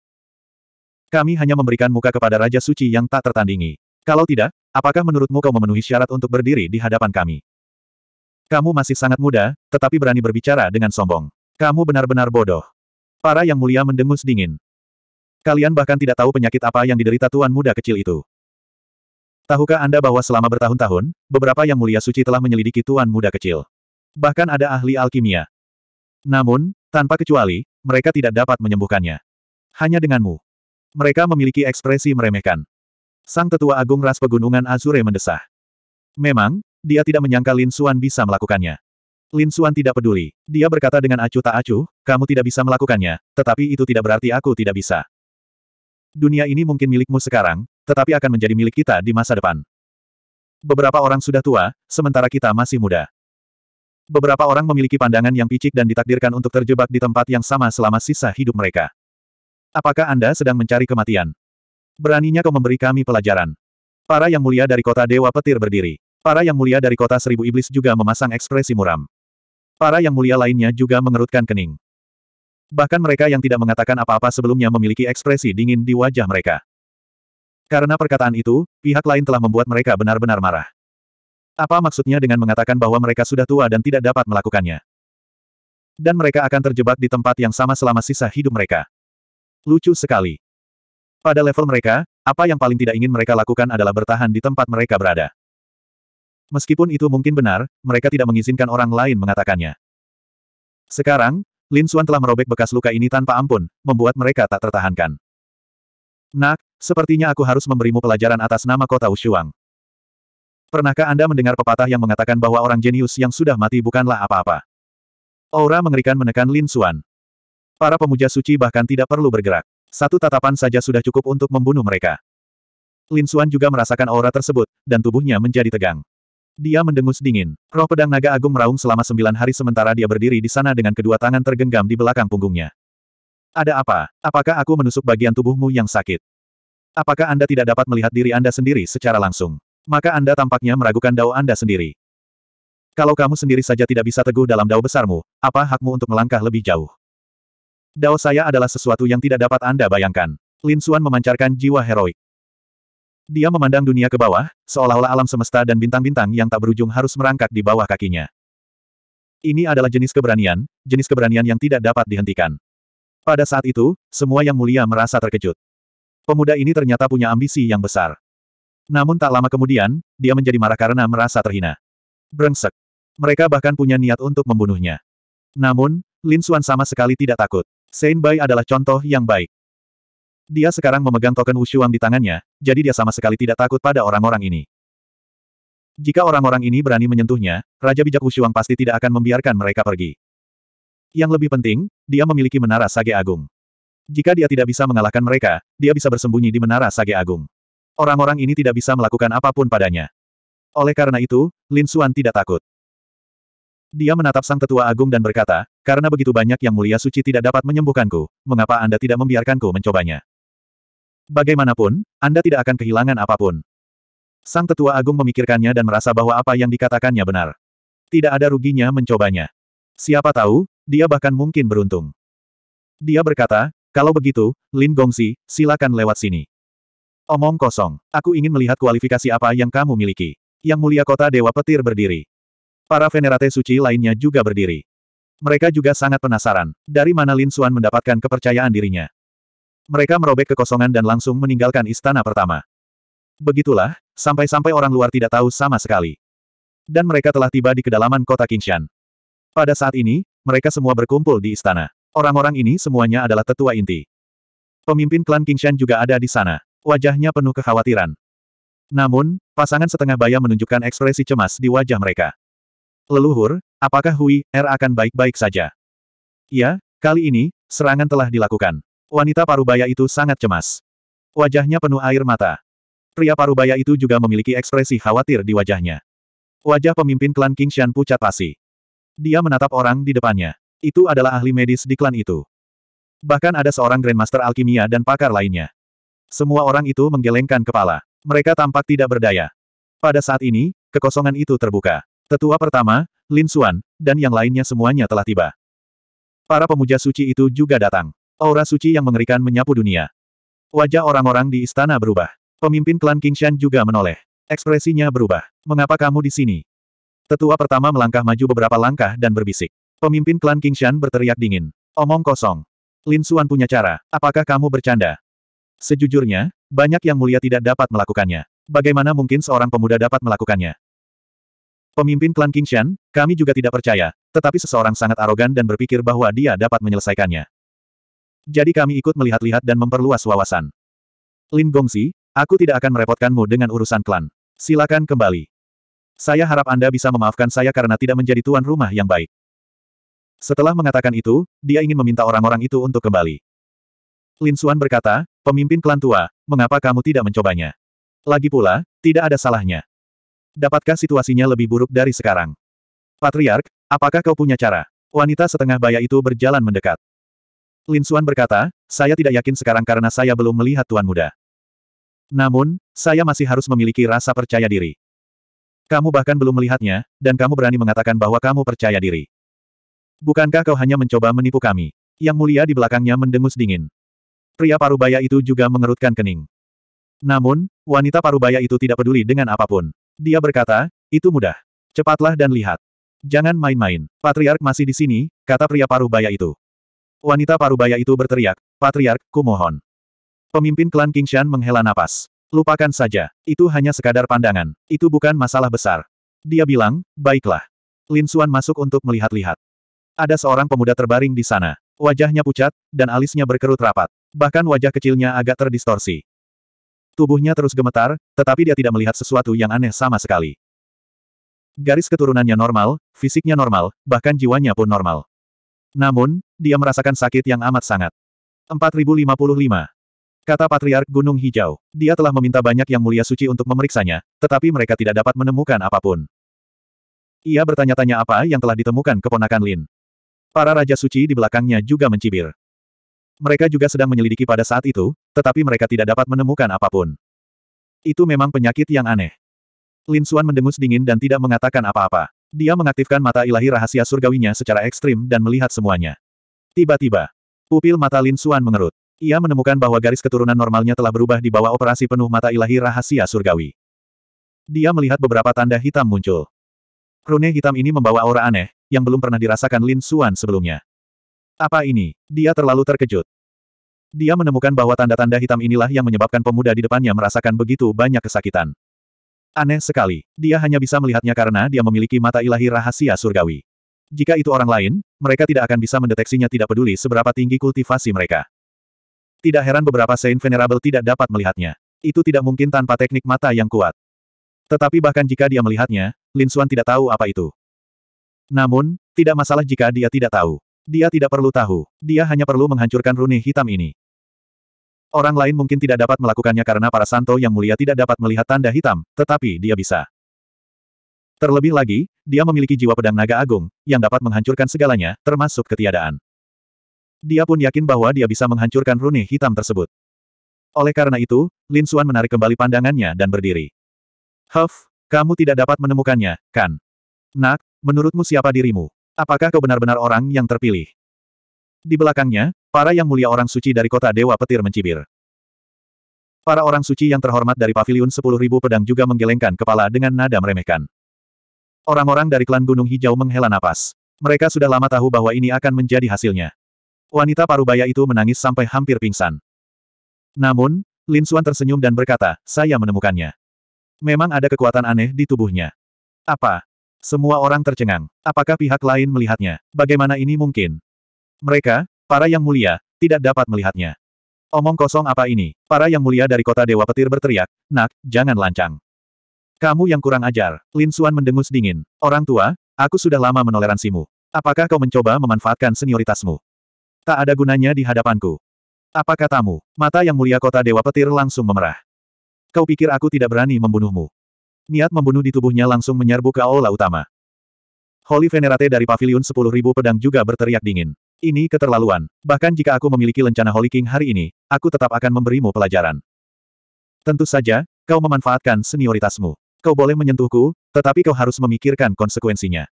Kami hanya memberikan muka kepada Raja Suci yang tak tertandingi. Kalau tidak, apakah menurutmu kau memenuhi syarat untuk berdiri di hadapan kami? Kamu masih sangat muda, tetapi berani berbicara dengan sombong. Kamu benar-benar bodoh. Para yang mulia mendengus dingin. Kalian bahkan tidak tahu penyakit apa yang diderita tuan muda kecil itu. Tahukah Anda bahwa selama bertahun-tahun, beberapa yang mulia suci telah menyelidiki tuan muda kecil. Bahkan ada ahli alkimia. Namun, tanpa kecuali, mereka tidak dapat menyembuhkannya. Hanya denganmu. Mereka memiliki ekspresi meremehkan. Sang Tetua Agung Ras Pegunungan Azure mendesah. Memang, dia tidak menyangka Lin Xuan bisa melakukannya. Lin Xuan tidak peduli. Dia berkata dengan acuh tak acuh, kamu tidak bisa melakukannya, tetapi itu tidak berarti aku tidak bisa. Dunia ini mungkin milikmu sekarang, tetapi akan menjadi milik kita di masa depan. Beberapa orang sudah tua, sementara kita masih muda. Beberapa orang memiliki pandangan yang picik dan ditakdirkan untuk terjebak di tempat yang sama selama sisa hidup mereka. Apakah Anda sedang mencari kematian? Beraninya kau memberi kami pelajaran. Para yang mulia dari kota Dewa Petir berdiri. Para yang mulia dari kota Seribu Iblis juga memasang ekspresi muram. Para yang mulia lainnya juga mengerutkan kening. Bahkan mereka yang tidak mengatakan apa-apa sebelumnya memiliki ekspresi dingin di wajah mereka. Karena perkataan itu, pihak lain telah membuat mereka benar-benar marah. Apa maksudnya dengan mengatakan bahwa mereka sudah tua dan tidak dapat melakukannya? Dan mereka akan terjebak di tempat yang sama selama sisa hidup mereka. Lucu sekali. Pada level mereka, apa yang paling tidak ingin mereka lakukan adalah bertahan di tempat mereka berada. Meskipun itu mungkin benar, mereka tidak mengizinkan orang lain mengatakannya. Sekarang, Lin Xuan telah merobek bekas luka ini tanpa ampun, membuat mereka tak tertahankan. Nak, sepertinya aku harus memberimu pelajaran atas nama kota Wushuang. Pernahkah Anda mendengar pepatah yang mengatakan bahwa orang jenius yang sudah mati bukanlah apa-apa? Aura mengerikan menekan Lin Xuan. Para pemuja suci bahkan tidak perlu bergerak. Satu tatapan saja sudah cukup untuk membunuh mereka. Lin Xuan juga merasakan aura tersebut, dan tubuhnya menjadi tegang. Dia mendengus dingin. Roh pedang naga agung meraung selama sembilan hari sementara dia berdiri di sana dengan kedua tangan tergenggam di belakang punggungnya. Ada apa? Apakah aku menusuk bagian tubuhmu yang sakit? Apakah Anda tidak dapat melihat diri Anda sendiri secara langsung? Maka Anda tampaknya meragukan dao Anda sendiri. Kalau kamu sendiri saja tidak bisa teguh dalam dao besarmu, apa hakmu untuk melangkah lebih jauh? Dao saya adalah sesuatu yang tidak dapat Anda bayangkan. Lin Suan memancarkan jiwa heroik. Dia memandang dunia ke bawah, seolah-olah alam semesta dan bintang-bintang yang tak berujung harus merangkak di bawah kakinya. Ini adalah jenis keberanian, jenis keberanian yang tidak dapat dihentikan. Pada saat itu, semua yang mulia merasa terkejut. Pemuda ini ternyata punya ambisi yang besar. Namun tak lama kemudian, dia menjadi marah karena merasa terhina. Brengsek. Mereka bahkan punya niat untuk membunuhnya. Namun, Lin Suan sama sekali tidak takut. Saint Bai adalah contoh yang baik. Dia sekarang memegang token Wushuang di tangannya, jadi dia sama sekali tidak takut pada orang-orang ini. Jika orang-orang ini berani menyentuhnya, Raja Bijak Wushuang pasti tidak akan membiarkan mereka pergi. Yang lebih penting, dia memiliki menara sage agung. Jika dia tidak bisa mengalahkan mereka, dia bisa bersembunyi di menara sage agung. Orang-orang ini tidak bisa melakukan apapun padanya. Oleh karena itu, Lin Xuan tidak takut. Dia menatap sang tetua agung dan berkata, karena begitu banyak yang mulia suci tidak dapat menyembuhkanku, mengapa Anda tidak membiarkanku mencobanya? Bagaimanapun, Anda tidak akan kehilangan apapun. Sang tetua agung memikirkannya dan merasa bahwa apa yang dikatakannya benar. Tidak ada ruginya mencobanya. Siapa tahu, dia bahkan mungkin beruntung. Dia berkata, kalau begitu, Lin Gongsi, silakan lewat sini. Omong kosong, aku ingin melihat kualifikasi apa yang kamu miliki. Yang mulia kota Dewa Petir berdiri. Para venerate suci lainnya juga berdiri. Mereka juga sangat penasaran, dari mana Lin Suan mendapatkan kepercayaan dirinya. Mereka merobek kekosongan dan langsung meninggalkan istana pertama. Begitulah, sampai-sampai orang luar tidak tahu sama sekali. Dan mereka telah tiba di kedalaman kota Kingshan. Pada saat ini, mereka semua berkumpul di istana. Orang-orang ini semuanya adalah tetua inti. Pemimpin klan Kingshan juga ada di sana. Wajahnya penuh kekhawatiran. Namun, pasangan setengah baya menunjukkan ekspresi cemas di wajah mereka. Leluhur, apakah Hui Er akan baik-baik saja? Ya, kali ini, serangan telah dilakukan. Wanita parubaya itu sangat cemas. Wajahnya penuh air mata. Pria parubaya itu juga memiliki ekspresi khawatir di wajahnya. Wajah pemimpin klan King Shan pucat pasi. Dia menatap orang di depannya. Itu adalah ahli medis di klan itu. Bahkan ada seorang Grandmaster Alkimia dan pakar lainnya. Semua orang itu menggelengkan kepala. Mereka tampak tidak berdaya. Pada saat ini, kekosongan itu terbuka. Tetua pertama, Lin Xuan, dan yang lainnya semuanya telah tiba. Para pemuja suci itu juga datang. Aura suci yang mengerikan menyapu dunia. Wajah orang-orang di istana berubah. Pemimpin klan Kingshan juga menoleh. Ekspresinya berubah. Mengapa kamu di sini? Tetua pertama melangkah maju beberapa langkah dan berbisik. Pemimpin klan Kingshan berteriak dingin. Omong kosong. Lin Xuan punya cara. Apakah kamu bercanda? Sejujurnya, banyak yang mulia tidak dapat melakukannya. Bagaimana mungkin seorang pemuda dapat melakukannya? Pemimpin klan Kingshan, kami juga tidak percaya, tetapi seseorang sangat arogan dan berpikir bahwa dia dapat menyelesaikannya. Jadi kami ikut melihat-lihat dan memperluas wawasan. Lin Gongsi, aku tidak akan merepotkanmu dengan urusan klan. Silakan kembali. Saya harap Anda bisa memaafkan saya karena tidak menjadi tuan rumah yang baik. Setelah mengatakan itu, dia ingin meminta orang-orang itu untuk kembali. Lin Xuan berkata, pemimpin klan tua, mengapa kamu tidak mencobanya? Lagi pula, tidak ada salahnya. Dapatkah situasinya lebih buruk dari sekarang? Patriark, apakah kau punya cara? Wanita setengah baya itu berjalan mendekat. Lin Suan berkata, saya tidak yakin sekarang karena saya belum melihat Tuan Muda. Namun, saya masih harus memiliki rasa percaya diri. Kamu bahkan belum melihatnya, dan kamu berani mengatakan bahwa kamu percaya diri. Bukankah kau hanya mencoba menipu kami? Yang mulia di belakangnya mendengus dingin. Pria parubaya itu juga mengerutkan kening. Namun, wanita parubaya itu tidak peduli dengan apapun. Dia berkata, itu mudah. Cepatlah dan lihat. Jangan main-main, Patriark masih di sini, kata pria parubaya itu. Wanita parubaya itu berteriak, Patriark, kumohon. Pemimpin klan Kingshan menghela napas. Lupakan saja, itu hanya sekadar pandangan, itu bukan masalah besar. Dia bilang, baiklah. Lin Suan masuk untuk melihat-lihat. Ada seorang pemuda terbaring di sana. Wajahnya pucat, dan alisnya berkerut rapat. Bahkan wajah kecilnya agak terdistorsi. Tubuhnya terus gemetar, tetapi dia tidak melihat sesuatu yang aneh sama sekali. Garis keturunannya normal, fisiknya normal, bahkan jiwanya pun normal. Namun, dia merasakan sakit yang amat sangat. 4055. Kata Patriark Gunung Hijau, dia telah meminta banyak yang mulia suci untuk memeriksanya, tetapi mereka tidak dapat menemukan apapun. Ia bertanya-tanya apa yang telah ditemukan keponakan Lin. Para raja suci di belakangnya juga mencibir. Mereka juga sedang menyelidiki pada saat itu, tetapi mereka tidak dapat menemukan apapun. Itu memang penyakit yang aneh. Lin Suan mendengus dingin dan tidak mengatakan apa-apa. Dia mengaktifkan mata ilahi rahasia surgawinya secara ekstrim dan melihat semuanya. Tiba-tiba, pupil mata Lin Suan mengerut. Ia menemukan bahwa garis keturunan normalnya telah berubah di bawah operasi penuh mata ilahi rahasia surgawi. Dia melihat beberapa tanda hitam muncul. Rune hitam ini membawa aura aneh, yang belum pernah dirasakan Lin Suan sebelumnya. Apa ini? Dia terlalu terkejut. Dia menemukan bahwa tanda-tanda hitam inilah yang menyebabkan pemuda di depannya merasakan begitu banyak kesakitan. Aneh sekali, dia hanya bisa melihatnya karena dia memiliki mata ilahi rahasia surgawi. Jika itu orang lain, mereka tidak akan bisa mendeteksinya tidak peduli seberapa tinggi kultivasi mereka. Tidak heran beberapa Saint Venerable tidak dapat melihatnya. Itu tidak mungkin tanpa teknik mata yang kuat. Tetapi bahkan jika dia melihatnya, Lin Xuan tidak tahu apa itu. Namun, tidak masalah jika dia tidak tahu. Dia tidak perlu tahu. Dia hanya perlu menghancurkan rune hitam ini. Orang lain mungkin tidak dapat melakukannya karena para santo yang mulia tidak dapat melihat tanda hitam, tetapi dia bisa. Terlebih lagi, dia memiliki jiwa pedang naga agung, yang dapat menghancurkan segalanya, termasuk ketiadaan. Dia pun yakin bahwa dia bisa menghancurkan rune hitam tersebut. Oleh karena itu, Lin Xuan menarik kembali pandangannya dan berdiri. Huff, kamu tidak dapat menemukannya, kan? Nak, menurutmu siapa dirimu? Apakah kau benar-benar orang yang terpilih? Di belakangnya, para yang mulia orang suci dari kota Dewa Petir mencibir. Para orang suci yang terhormat dari Paviliun 10.000 Pedang juga menggelengkan kepala dengan nada meremehkan. Orang-orang dari klan Gunung Hijau menghela napas. Mereka sudah lama tahu bahwa ini akan menjadi hasilnya. Wanita parubaya itu menangis sampai hampir pingsan. Namun, Lin Xuan tersenyum dan berkata, saya menemukannya. Memang ada kekuatan aneh di tubuhnya. Apa? Semua orang tercengang. Apakah pihak lain melihatnya? Bagaimana ini mungkin? Mereka, para yang mulia, tidak dapat melihatnya. Omong kosong apa ini? Para yang mulia dari kota Dewa Petir berteriak, Nak, jangan lancang. Kamu yang kurang ajar. Lin Suan mendengus dingin. Orang tua, aku sudah lama menoleransimu. Apakah kau mencoba memanfaatkan senioritasmu? Tak ada gunanya di hadapanku. Apa katamu? Mata yang mulia kota Dewa Petir langsung memerah. Kau pikir aku tidak berani membunuhmu? Niat membunuh di tubuhnya langsung menyerbu ke aula utama. Holy Venerate dari Paviliun 10.000 Pedang juga berteriak dingin. Ini keterlaluan. Bahkan jika aku memiliki lencana Holy King hari ini, aku tetap akan memberimu pelajaran. Tentu saja, kau memanfaatkan senioritasmu. Kau boleh menyentuhku, tetapi kau harus memikirkan konsekuensinya.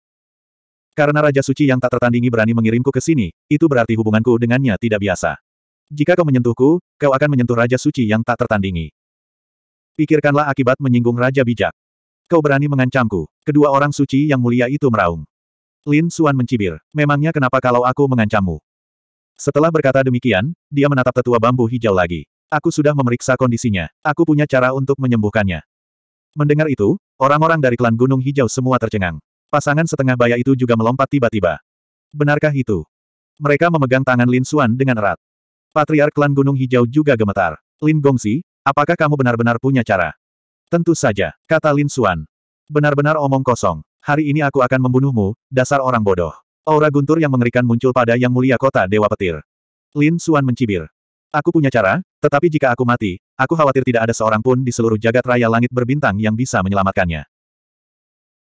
Karena Raja Suci yang tak tertandingi berani mengirimku ke sini, itu berarti hubunganku dengannya tidak biasa. Jika kau menyentuhku, kau akan menyentuh Raja Suci yang tak tertandingi. Pikirkanlah akibat menyinggung Raja Bijak. Kau berani mengancamku. Kedua orang suci yang mulia itu meraung. Lin Suan mencibir. Memangnya kenapa kalau aku mengancammu? Setelah berkata demikian, dia menatap tetua bambu hijau lagi. Aku sudah memeriksa kondisinya. Aku punya cara untuk menyembuhkannya. Mendengar itu, orang-orang dari klan Gunung Hijau semua tercengang. Pasangan setengah baya itu juga melompat tiba-tiba. Benarkah itu? Mereka memegang tangan Lin Suan dengan erat. Patriark klan Gunung Hijau juga gemetar. Lin Gongsi, apakah kamu benar-benar punya cara? Tentu saja, kata Lin Xuan. Benar-benar omong kosong. Hari ini aku akan membunuhmu, dasar orang bodoh. Aura guntur yang mengerikan muncul pada Yang Mulia Kota Dewa Petir. Lin Xuan mencibir. Aku punya cara, tetapi jika aku mati, aku khawatir tidak ada seorang pun di seluruh jagat raya langit berbintang yang bisa menyelamatkannya.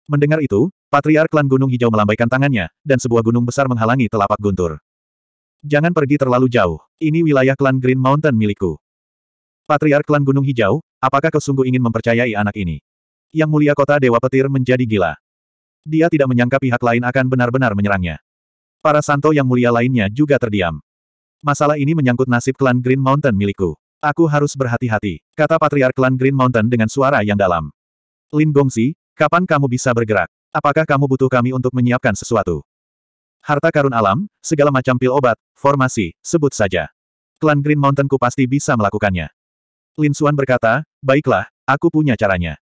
Mendengar itu, Patriar Klan Gunung Hijau melambaikan tangannya, dan sebuah gunung besar menghalangi telapak guntur. Jangan pergi terlalu jauh, ini wilayah Klan Green Mountain milikku. Patriar Klan Gunung Hijau, Apakah kau sungguh ingin mempercayai anak ini? Yang mulia kota Dewa Petir menjadi gila. Dia tidak menyangka pihak lain akan benar-benar menyerangnya. Para santo yang mulia lainnya juga terdiam. Masalah ini menyangkut nasib klan Green Mountain milikku. Aku harus berhati-hati, kata Patriark klan Green Mountain dengan suara yang dalam. Lin Gongsi, kapan kamu bisa bergerak? Apakah kamu butuh kami untuk menyiapkan sesuatu? Harta karun alam, segala macam pil obat, formasi, sebut saja. Klan Green Mountainku pasti bisa melakukannya. Lin Suan berkata, baiklah, aku punya caranya.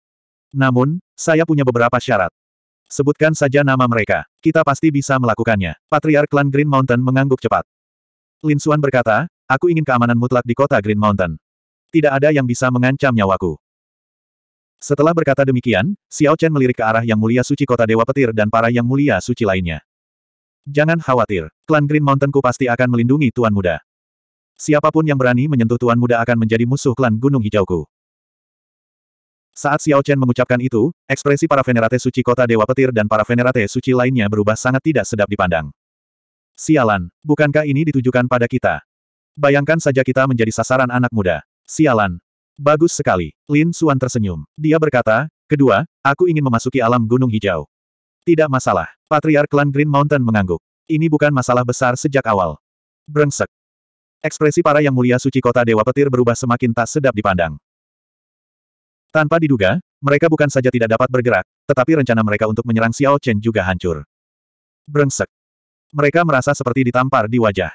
Namun, saya punya beberapa syarat. Sebutkan saja nama mereka. Kita pasti bisa melakukannya. Patriark klan Green Mountain mengangguk cepat. Lin Suan berkata, aku ingin keamanan mutlak di kota Green Mountain. Tidak ada yang bisa mengancam nyawaku. Setelah berkata demikian, Xiao Chen melirik ke arah Yang Mulia Suci Kota Dewa Petir dan para Yang Mulia Suci lainnya. Jangan khawatir, klan Green Mountain ku pasti akan melindungi Tuan Muda. Siapapun yang berani menyentuh Tuan Muda akan menjadi musuh klan Gunung Hijauku. Saat Xiao Chen mengucapkan itu, ekspresi para venerate suci kota Dewa Petir dan para venerate suci lainnya berubah sangat tidak sedap dipandang. Sialan, bukankah ini ditujukan pada kita? Bayangkan saja kita menjadi sasaran anak muda. Sialan. Bagus sekali. Lin Suan tersenyum. Dia berkata, kedua, aku ingin memasuki alam gunung hijau. Tidak masalah. Patriark klan Green Mountain mengangguk. Ini bukan masalah besar sejak awal. Brengsek. Ekspresi para yang mulia suci kota Dewa Petir berubah semakin tak sedap dipandang. Tanpa diduga, mereka bukan saja tidak dapat bergerak, tetapi rencana mereka untuk menyerang Xiao Chen juga hancur. Brengsek. Mereka merasa seperti ditampar di wajah.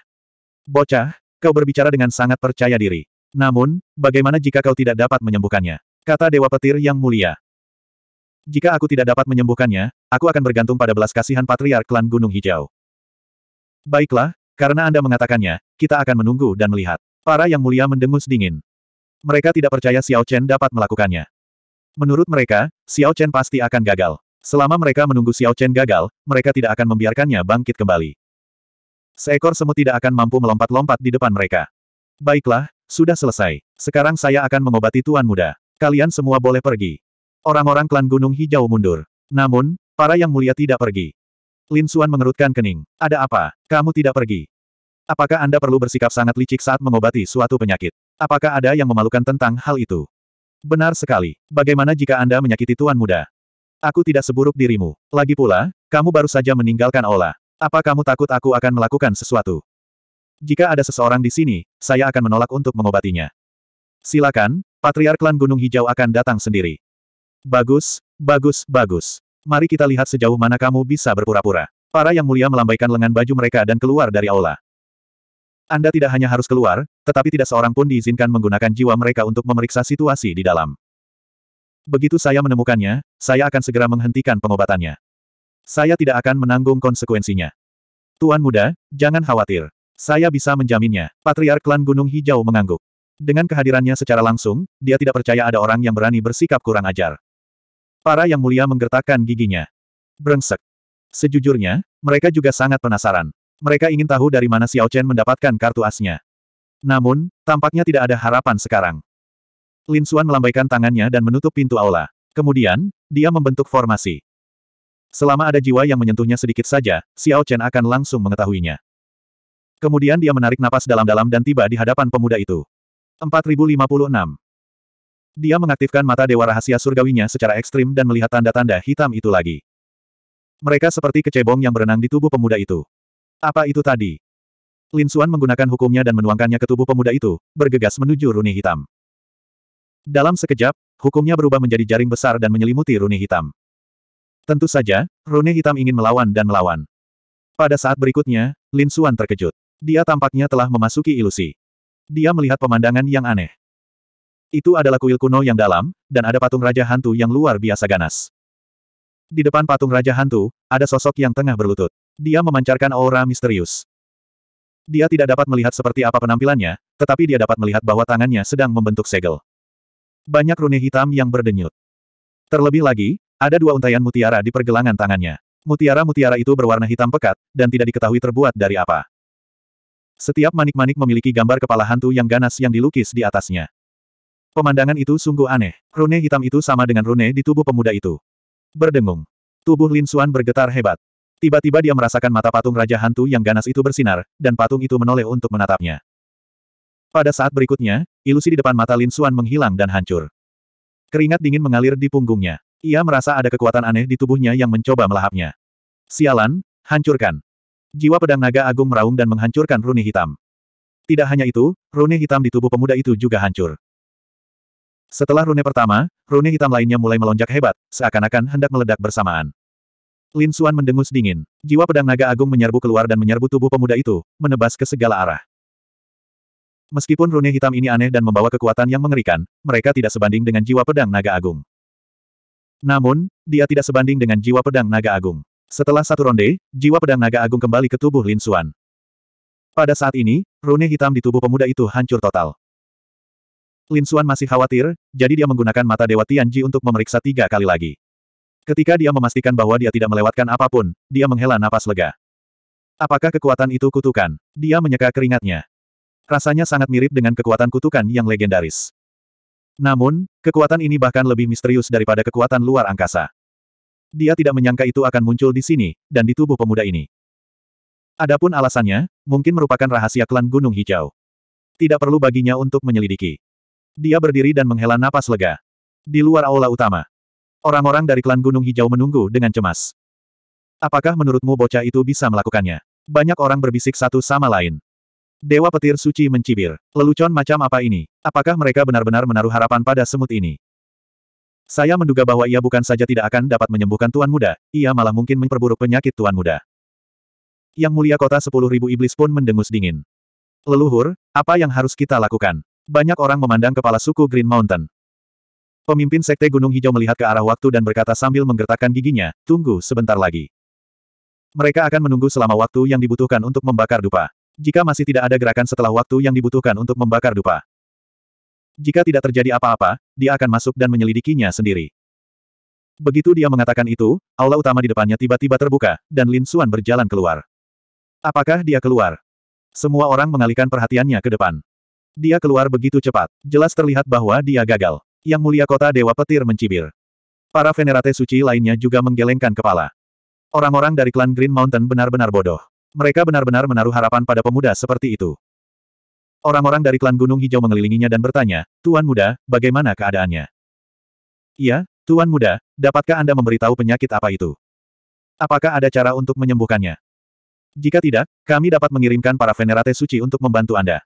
Bocah, kau berbicara dengan sangat percaya diri. Namun, bagaimana jika kau tidak dapat menyembuhkannya? Kata Dewa Petir yang mulia. Jika aku tidak dapat menyembuhkannya, aku akan bergantung pada belas kasihan Patriark Klan Gunung Hijau. Baiklah, karena Anda mengatakannya, kita akan menunggu dan melihat. Para yang mulia mendengus dingin. Mereka tidak percaya Xiao Chen dapat melakukannya. Menurut mereka, Xiao Chen pasti akan gagal. Selama mereka menunggu Xiao Chen gagal, mereka tidak akan membiarkannya bangkit kembali. Seekor semut tidak akan mampu melompat-lompat di depan mereka. Baiklah, sudah selesai. Sekarang saya akan mengobati Tuan Muda. Kalian semua boleh pergi. Orang-orang klan Gunung Hijau mundur. Namun, para yang mulia tidak pergi. Lin Suan mengerutkan kening. Ada apa? Kamu tidak pergi. Apakah Anda perlu bersikap sangat licik saat mengobati suatu penyakit? Apakah ada yang memalukan tentang hal itu? Benar sekali. Bagaimana jika Anda menyakiti tuan muda? Aku tidak seburuk dirimu. Lagi pula, kamu baru saja meninggalkan Ola. Apa kamu takut aku akan melakukan sesuatu? Jika ada seseorang di sini, saya akan menolak untuk mengobatinya. Silakan, Patriark Klan Gunung Hijau akan datang sendiri. Bagus, bagus, bagus. Mari kita lihat sejauh mana kamu bisa berpura-pura. Para yang mulia melambaikan lengan baju mereka dan keluar dari aula. Anda tidak hanya harus keluar, tetapi tidak seorang pun diizinkan menggunakan jiwa mereka untuk memeriksa situasi di dalam. Begitu saya menemukannya, saya akan segera menghentikan pengobatannya. Saya tidak akan menanggung konsekuensinya. Tuan muda, jangan khawatir. Saya bisa menjaminnya. Patriark Klan Gunung Hijau mengangguk. Dengan kehadirannya secara langsung, dia tidak percaya ada orang yang berani bersikap kurang ajar. Para yang mulia menggertakkan giginya. Brengsek. Sejujurnya, mereka juga sangat penasaran. Mereka ingin tahu dari mana Xiao Chen mendapatkan kartu asnya. Namun, tampaknya tidak ada harapan sekarang. Lin Xuan melambaikan tangannya dan menutup pintu aula. Kemudian, dia membentuk formasi. Selama ada jiwa yang menyentuhnya sedikit saja, Xiao Chen akan langsung mengetahuinya. Kemudian dia menarik napas dalam-dalam dan tiba di hadapan pemuda itu. 4056 dia mengaktifkan mata dewa rahasia surgawinya secara ekstrim dan melihat tanda-tanda hitam itu lagi. Mereka seperti kecebong yang berenang di tubuh pemuda itu. Apa itu tadi? Lin Xuan menggunakan hukumnya dan menuangkannya ke tubuh pemuda itu, bergegas menuju runi hitam. Dalam sekejap, hukumnya berubah menjadi jaring besar dan menyelimuti runi hitam. Tentu saja, runi hitam ingin melawan dan melawan. Pada saat berikutnya, Lin Xuan terkejut. Dia tampaknya telah memasuki ilusi. Dia melihat pemandangan yang aneh. Itu adalah kuil kuno yang dalam, dan ada patung Raja Hantu yang luar biasa ganas. Di depan patung Raja Hantu, ada sosok yang tengah berlutut. Dia memancarkan aura misterius. Dia tidak dapat melihat seperti apa penampilannya, tetapi dia dapat melihat bahwa tangannya sedang membentuk segel. Banyak rune hitam yang berdenyut. Terlebih lagi, ada dua untaian mutiara di pergelangan tangannya. Mutiara-mutiara itu berwarna hitam pekat, dan tidak diketahui terbuat dari apa. Setiap manik-manik memiliki gambar kepala hantu yang ganas yang dilukis di atasnya. Pemandangan itu sungguh aneh. Rune hitam itu sama dengan rune di tubuh pemuda itu. Berdengung. Tubuh Lin Xuan bergetar hebat. Tiba-tiba dia merasakan mata patung Raja Hantu yang ganas itu bersinar, dan patung itu menoleh untuk menatapnya. Pada saat berikutnya, ilusi di depan mata Lin Xuan menghilang dan hancur. Keringat dingin mengalir di punggungnya. Ia merasa ada kekuatan aneh di tubuhnya yang mencoba melahapnya. Sialan, hancurkan. Jiwa pedang naga agung meraung dan menghancurkan rune hitam. Tidak hanya itu, rune hitam di tubuh pemuda itu juga hancur. Setelah rune pertama, rune hitam lainnya mulai melonjak hebat, seakan-akan hendak meledak bersamaan. Lin Suan mendengus dingin. Jiwa pedang naga agung menyerbu keluar dan menyerbu tubuh pemuda itu, menebas ke segala arah. Meskipun rune hitam ini aneh dan membawa kekuatan yang mengerikan, mereka tidak sebanding dengan jiwa pedang naga agung. Namun, dia tidak sebanding dengan jiwa pedang naga agung. Setelah satu ronde, jiwa pedang naga agung kembali ke tubuh Lin Suan. Pada saat ini, rune hitam di tubuh pemuda itu hancur total. Lin Xuan masih khawatir, jadi dia menggunakan mata Dewa Tianji untuk memeriksa tiga kali lagi. Ketika dia memastikan bahwa dia tidak melewatkan apapun, dia menghela napas lega. Apakah kekuatan itu kutukan? Dia menyeka keringatnya. Rasanya sangat mirip dengan kekuatan kutukan yang legendaris. Namun, kekuatan ini bahkan lebih misterius daripada kekuatan luar angkasa. Dia tidak menyangka itu akan muncul di sini, dan di tubuh pemuda ini. Adapun alasannya, mungkin merupakan rahasia klan Gunung Hijau. Tidak perlu baginya untuk menyelidiki. Dia berdiri dan menghela napas lega. Di luar aula utama. Orang-orang dari klan Gunung Hijau menunggu dengan cemas. Apakah menurutmu bocah itu bisa melakukannya? Banyak orang berbisik satu sama lain. Dewa petir suci mencibir. Lelucon macam apa ini? Apakah mereka benar-benar menaruh harapan pada semut ini? Saya menduga bahwa ia bukan saja tidak akan dapat menyembuhkan Tuan Muda, ia malah mungkin memperburuk penyakit Tuan Muda. Yang mulia kota sepuluh ribu iblis pun mendengus dingin. Leluhur, apa yang harus kita lakukan? Banyak orang memandang kepala suku Green Mountain. Pemimpin Sekte Gunung Hijau melihat ke arah waktu dan berkata sambil menggertakkan giginya, tunggu sebentar lagi. Mereka akan menunggu selama waktu yang dibutuhkan untuk membakar dupa. Jika masih tidak ada gerakan setelah waktu yang dibutuhkan untuk membakar dupa. Jika tidak terjadi apa-apa, dia akan masuk dan menyelidikinya sendiri. Begitu dia mengatakan itu, aula utama di depannya tiba-tiba terbuka, dan Lin Xuan berjalan keluar. Apakah dia keluar? Semua orang mengalihkan perhatiannya ke depan. Dia keluar begitu cepat. Jelas terlihat bahwa dia gagal. Yang mulia kota Dewa Petir mencibir. Para venerate suci lainnya juga menggelengkan kepala. Orang-orang dari klan Green Mountain benar-benar bodoh. Mereka benar-benar menaruh harapan pada pemuda seperti itu. Orang-orang dari klan Gunung Hijau mengelilinginya dan bertanya, Tuan Muda, bagaimana keadaannya? Iya, Tuan Muda, dapatkah Anda memberitahu penyakit apa itu? Apakah ada cara untuk menyembuhkannya? Jika tidak, kami dapat mengirimkan para venerate suci untuk membantu Anda.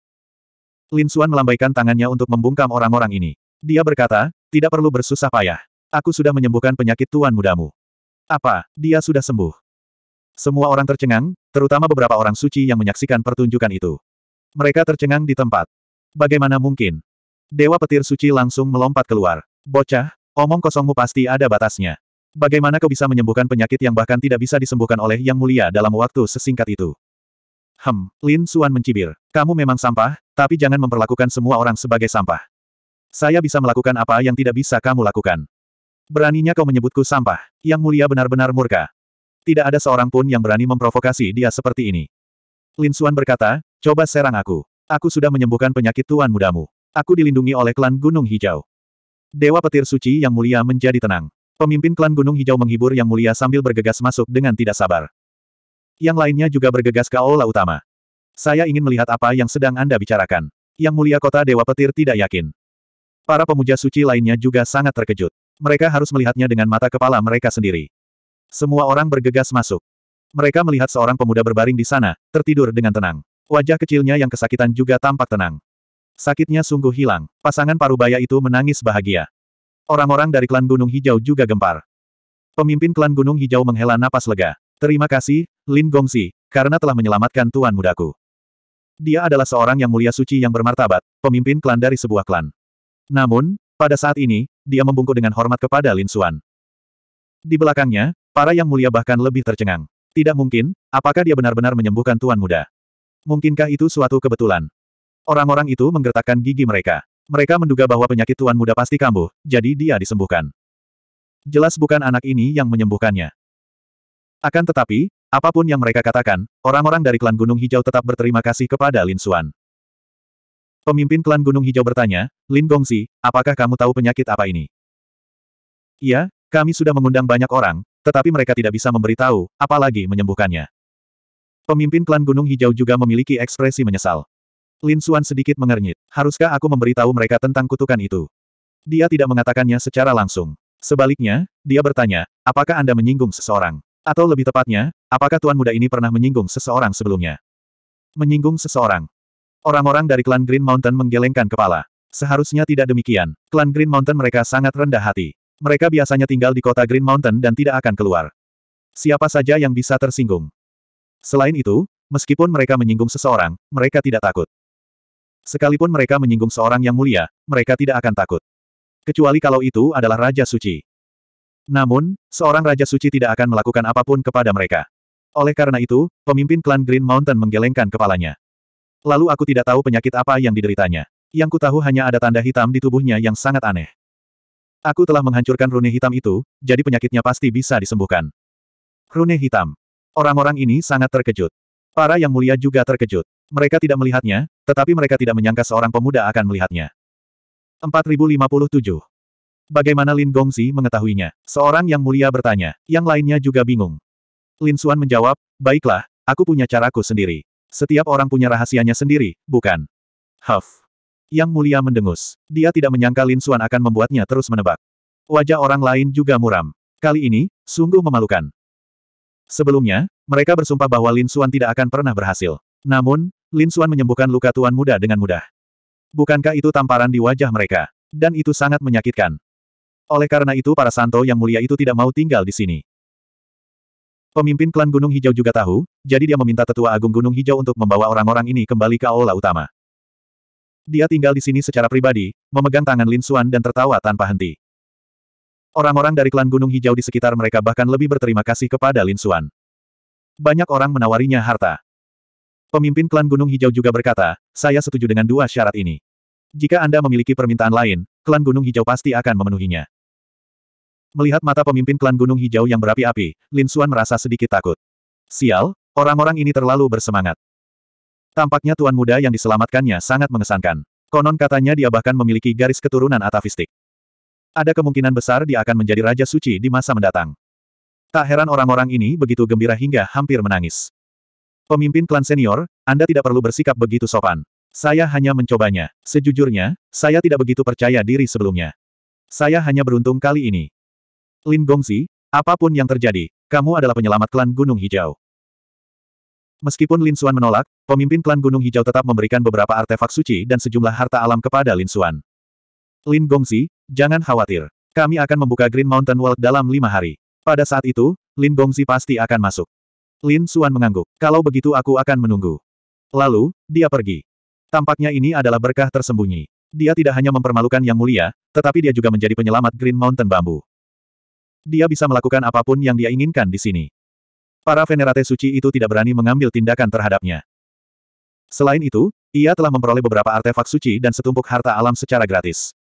Lin Suan melambaikan tangannya untuk membungkam orang-orang ini. Dia berkata, tidak perlu bersusah payah. Aku sudah menyembuhkan penyakit tuan mudamu. Apa, dia sudah sembuh? Semua orang tercengang, terutama beberapa orang suci yang menyaksikan pertunjukan itu. Mereka tercengang di tempat. Bagaimana mungkin? Dewa petir suci langsung melompat keluar. Bocah, omong kosongmu pasti ada batasnya. Bagaimana kau bisa menyembuhkan penyakit yang bahkan tidak bisa disembuhkan oleh Yang Mulia dalam waktu sesingkat itu? Hem, Lin Suan mencibir. Kamu memang sampah, tapi jangan memperlakukan semua orang sebagai sampah. Saya bisa melakukan apa yang tidak bisa kamu lakukan. Beraninya kau menyebutku sampah. Yang mulia benar-benar murka. Tidak ada seorang pun yang berani memprovokasi dia seperti ini. Lin Suan berkata, coba serang aku. Aku sudah menyembuhkan penyakit tuan mudamu. Aku dilindungi oleh klan Gunung Hijau. Dewa Petir Suci Yang Mulia menjadi tenang. Pemimpin klan Gunung Hijau menghibur Yang Mulia sambil bergegas masuk dengan tidak sabar. Yang lainnya juga bergegas ke aula utama. Saya ingin melihat apa yang sedang Anda bicarakan. Yang mulia kota Dewa Petir tidak yakin. Para pemuja suci lainnya juga sangat terkejut. Mereka harus melihatnya dengan mata kepala mereka sendiri. Semua orang bergegas masuk. Mereka melihat seorang pemuda berbaring di sana, tertidur dengan tenang. Wajah kecilnya yang kesakitan juga tampak tenang. Sakitnya sungguh hilang. Pasangan parubaya itu menangis bahagia. Orang-orang dari klan Gunung Hijau juga gempar. Pemimpin klan Gunung Hijau menghela napas lega. Terima kasih, Lin Gongsi, karena telah menyelamatkan tuan mudaku. Dia adalah seorang yang mulia suci yang bermartabat, pemimpin klan dari sebuah klan. Namun, pada saat ini, dia membungkuk dengan hormat kepada Lin Xuan. Di belakangnya, para yang mulia bahkan lebih tercengang. Tidak mungkin, apakah dia benar-benar menyembuhkan tuan muda? Mungkinkah itu suatu kebetulan? Orang-orang itu menggertakkan gigi mereka. Mereka menduga bahwa penyakit tuan muda pasti kambuh, jadi dia disembuhkan. Jelas bukan anak ini yang menyembuhkannya. Akan tetapi, apapun yang mereka katakan, orang-orang dari klan Gunung Hijau tetap berterima kasih kepada Lin Xuan. Pemimpin klan Gunung Hijau bertanya, Lin Gongsi, apakah kamu tahu penyakit apa ini? Iya, kami sudah mengundang banyak orang, tetapi mereka tidak bisa memberitahu, apalagi menyembuhkannya. Pemimpin klan Gunung Hijau juga memiliki ekspresi menyesal. Lin Xuan sedikit mengernyit, haruskah aku memberitahu mereka tentang kutukan itu? Dia tidak mengatakannya secara langsung. Sebaliknya, dia bertanya, apakah Anda menyinggung seseorang? Atau lebih tepatnya, apakah tuan muda ini pernah menyinggung seseorang sebelumnya? Menyinggung seseorang. Orang-orang dari klan Green Mountain menggelengkan kepala. Seharusnya tidak demikian. Klan Green Mountain mereka sangat rendah hati. Mereka biasanya tinggal di kota Green Mountain dan tidak akan keluar. Siapa saja yang bisa tersinggung. Selain itu, meskipun mereka menyinggung seseorang, mereka tidak takut. Sekalipun mereka menyinggung seorang yang mulia, mereka tidak akan takut. Kecuali kalau itu adalah Raja Suci. Namun, seorang Raja Suci tidak akan melakukan apapun kepada mereka. Oleh karena itu, pemimpin klan Green Mountain menggelengkan kepalanya. Lalu aku tidak tahu penyakit apa yang dideritanya. Yang ku tahu hanya ada tanda hitam di tubuhnya yang sangat aneh. Aku telah menghancurkan rune hitam itu, jadi penyakitnya pasti bisa disembuhkan. Rune hitam. Orang-orang ini sangat terkejut. Para yang mulia juga terkejut. Mereka tidak melihatnya, tetapi mereka tidak menyangka seorang pemuda akan melihatnya. 4057 Bagaimana Lin Gongzi mengetahuinya? Seorang yang mulia bertanya, yang lainnya juga bingung. Lin Xuan menjawab, baiklah, aku punya caraku sendiri. Setiap orang punya rahasianya sendiri, bukan? Huff. Yang mulia mendengus. Dia tidak menyangka Lin Xuan akan membuatnya terus menebak. Wajah orang lain juga muram. Kali ini, sungguh memalukan. Sebelumnya, mereka bersumpah bahwa Lin Xuan tidak akan pernah berhasil. Namun, Lin Xuan menyembuhkan luka tuan muda dengan mudah. Bukankah itu tamparan di wajah mereka? Dan itu sangat menyakitkan. Oleh karena itu para santo yang mulia itu tidak mau tinggal di sini. Pemimpin klan Gunung Hijau juga tahu, jadi dia meminta tetua agung Gunung Hijau untuk membawa orang-orang ini kembali ke aula utama. Dia tinggal di sini secara pribadi, memegang tangan Lin Suan dan tertawa tanpa henti. Orang-orang dari klan Gunung Hijau di sekitar mereka bahkan lebih berterima kasih kepada Lin Suan. Banyak orang menawarinya harta. Pemimpin klan Gunung Hijau juga berkata, saya setuju dengan dua syarat ini. Jika Anda memiliki permintaan lain, klan Gunung Hijau pasti akan memenuhinya. Melihat mata pemimpin klan Gunung Hijau yang berapi-api, Lin Xuan merasa sedikit takut. Sial, orang-orang ini terlalu bersemangat. Tampaknya tuan muda yang diselamatkannya sangat mengesankan. Konon katanya dia bahkan memiliki garis keturunan atavistik. Ada kemungkinan besar dia akan menjadi Raja Suci di masa mendatang. Tak heran orang-orang ini begitu gembira hingga hampir menangis. Pemimpin klan senior, Anda tidak perlu bersikap begitu sopan. Saya hanya mencobanya. Sejujurnya, saya tidak begitu percaya diri sebelumnya. Saya hanya beruntung kali ini. Lin Gongzi, apapun yang terjadi, kamu adalah penyelamat klan Gunung Hijau. Meskipun Lin Xuan menolak, pemimpin klan Gunung Hijau tetap memberikan beberapa artefak suci dan sejumlah harta alam kepada Lin Xuan. Lin Gongzi, jangan khawatir. Kami akan membuka Green Mountain World dalam lima hari. Pada saat itu, Lin Gongzi pasti akan masuk. Lin Xuan mengangguk. Kalau begitu aku akan menunggu. Lalu, dia pergi. Tampaknya ini adalah berkah tersembunyi. Dia tidak hanya mempermalukan Yang Mulia, tetapi dia juga menjadi penyelamat Green Mountain Bambu. Dia bisa melakukan apapun yang dia inginkan di sini. Para venerate suci itu tidak berani mengambil tindakan terhadapnya. Selain itu, ia telah memperoleh beberapa artefak suci dan setumpuk harta alam secara gratis.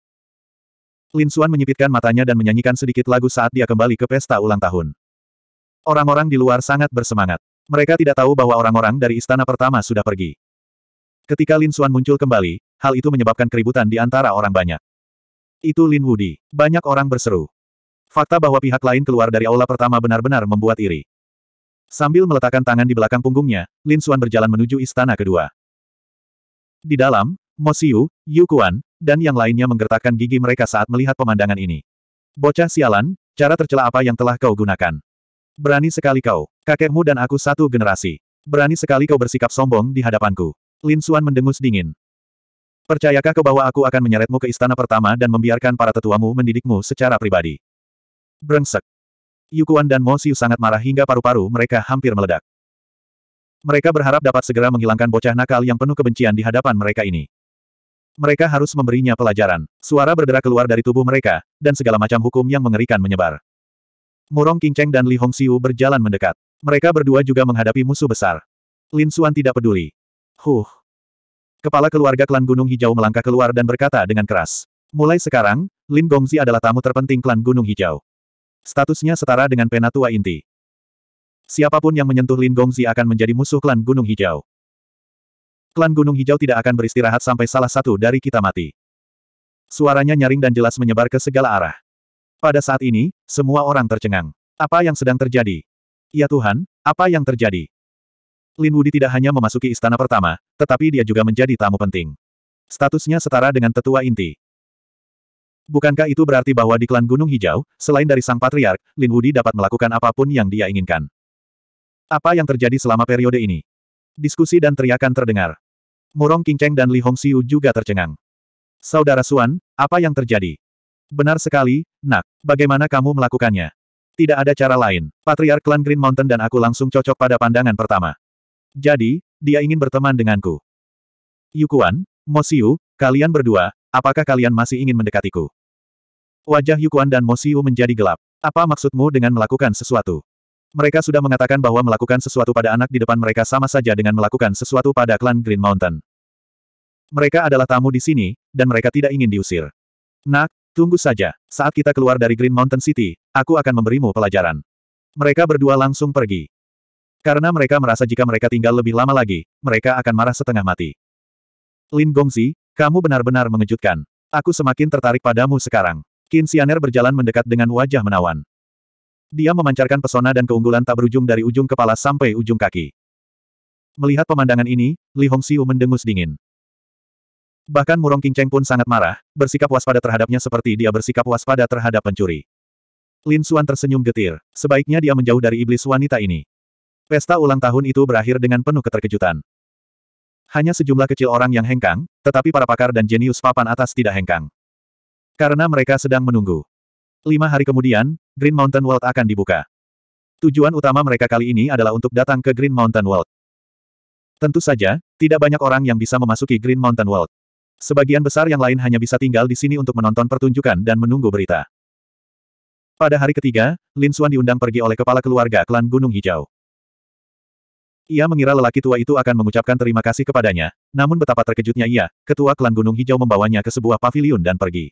Lin Xuan menyipitkan matanya dan menyanyikan sedikit lagu saat dia kembali ke pesta ulang tahun. Orang-orang di luar sangat bersemangat. Mereka tidak tahu bahwa orang-orang dari istana pertama sudah pergi. Ketika Lin Xuan muncul kembali, hal itu menyebabkan keributan di antara orang banyak. Itu Lin Wudi. Banyak orang berseru. Fakta bahwa pihak lain keluar dari aula pertama benar-benar membuat iri. Sambil meletakkan tangan di belakang punggungnya, Lin Xuan berjalan menuju istana kedua. Di dalam, Mo Xiu, Yu Kuan, dan yang lainnya menggertakkan gigi mereka saat melihat pemandangan ini. Bocah sialan, cara tercela apa yang telah kau gunakan. Berani sekali kau, kakekmu dan aku satu generasi. Berani sekali kau bersikap sombong di hadapanku. Lin Xuan mendengus dingin. Percayakah kau bahwa aku akan menyeretmu ke istana pertama dan membiarkan para tetuamu mendidikmu secara pribadi? Brengsek. Yukuan dan Mo Xiu sangat marah hingga paru-paru mereka hampir meledak. Mereka berharap dapat segera menghilangkan bocah nakal yang penuh kebencian di hadapan mereka ini. Mereka harus memberinya pelajaran. Suara berderak keluar dari tubuh mereka, dan segala macam hukum yang mengerikan menyebar. Murong Qingcheng dan Li Hong Hongxiu berjalan mendekat. Mereka berdua juga menghadapi musuh besar. Lin Xuan tidak peduli. Huh. Kepala keluarga klan Gunung Hijau melangkah keluar dan berkata dengan keras. Mulai sekarang, Lin Gongzi adalah tamu terpenting klan Gunung Hijau. Statusnya setara dengan penatua inti. Siapapun yang menyentuh Lin Gongzi akan menjadi musuh klan Gunung Hijau. Klan Gunung Hijau tidak akan beristirahat sampai salah satu dari kita mati. Suaranya nyaring dan jelas menyebar ke segala arah. Pada saat ini, semua orang tercengang. Apa yang sedang terjadi? Ya Tuhan, apa yang terjadi? Lin Wudi tidak hanya memasuki istana pertama, tetapi dia juga menjadi tamu penting. Statusnya setara dengan tetua inti. Bukankah itu berarti bahwa di klan Gunung Hijau, selain dari Sang Patriark, Lin Wudi dapat melakukan apapun yang dia inginkan? Apa yang terjadi selama periode ini? Diskusi dan teriakan terdengar. Murong Qingcheng dan Li Hongxiu juga tercengang. Saudara Suan, apa yang terjadi? Benar sekali, nak. Bagaimana kamu melakukannya? Tidak ada cara lain. Patriark klan Green Mountain dan aku langsung cocok pada pandangan pertama. Jadi, dia ingin berteman denganku. Yukuan, Mosiu, kalian berdua, apakah kalian masih ingin mendekatiku? Wajah Yukuan dan Mosiu menjadi gelap. Apa maksudmu dengan melakukan sesuatu? Mereka sudah mengatakan bahwa melakukan sesuatu pada anak di depan mereka sama saja dengan melakukan sesuatu pada klan Green Mountain. Mereka adalah tamu di sini, dan mereka tidak ingin diusir. Nak, tunggu saja. Saat kita keluar dari Green Mountain City, aku akan memberimu pelajaran. Mereka berdua langsung pergi. Karena mereka merasa jika mereka tinggal lebih lama lagi, mereka akan marah setengah mati. Lin Gongzi, kamu benar-benar mengejutkan. Aku semakin tertarik padamu sekarang. Qin Xianer berjalan mendekat dengan wajah menawan. Dia memancarkan pesona dan keunggulan tak berujung dari ujung kepala sampai ujung kaki. Melihat pemandangan ini, Li Hongxiu mendengus dingin. Bahkan Murong Qingcheng pun sangat marah, bersikap waspada terhadapnya seperti dia bersikap waspada terhadap pencuri. Lin Xuan tersenyum getir. Sebaiknya dia menjauh dari iblis wanita ini. Pesta ulang tahun itu berakhir dengan penuh keterkejutan. Hanya sejumlah kecil orang yang hengkang, tetapi para pakar dan jenius papan atas tidak hengkang. Karena mereka sedang menunggu. Lima hari kemudian, Green Mountain World akan dibuka. Tujuan utama mereka kali ini adalah untuk datang ke Green Mountain World. Tentu saja, tidak banyak orang yang bisa memasuki Green Mountain World. Sebagian besar yang lain hanya bisa tinggal di sini untuk menonton pertunjukan dan menunggu berita. Pada hari ketiga, Lin Xuan diundang pergi oleh kepala keluarga klan Gunung Hijau. Ia mengira lelaki tua itu akan mengucapkan terima kasih kepadanya, namun betapa terkejutnya ia, ketua klan Gunung Hijau membawanya ke sebuah paviliun dan pergi.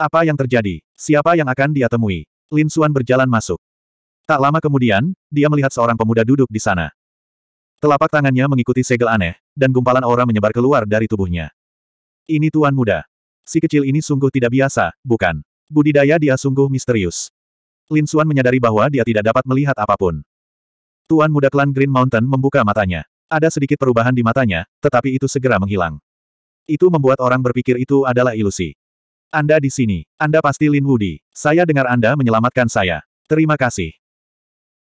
Apa yang terjadi? Siapa yang akan dia temui? Lin Xuan berjalan masuk. Tak lama kemudian, dia melihat seorang pemuda duduk di sana. Telapak tangannya mengikuti segel aneh, dan gumpalan aura menyebar keluar dari tubuhnya. Ini tuan muda. Si kecil ini sungguh tidak biasa, bukan? Budidaya dia sungguh misterius. Lin Xuan menyadari bahwa dia tidak dapat melihat apapun. Tuan muda klan Green Mountain membuka matanya. Ada sedikit perubahan di matanya, tetapi itu segera menghilang. Itu membuat orang berpikir itu adalah ilusi. Anda di sini. Anda pasti Lin Wudi. Saya dengar Anda menyelamatkan saya. Terima kasih.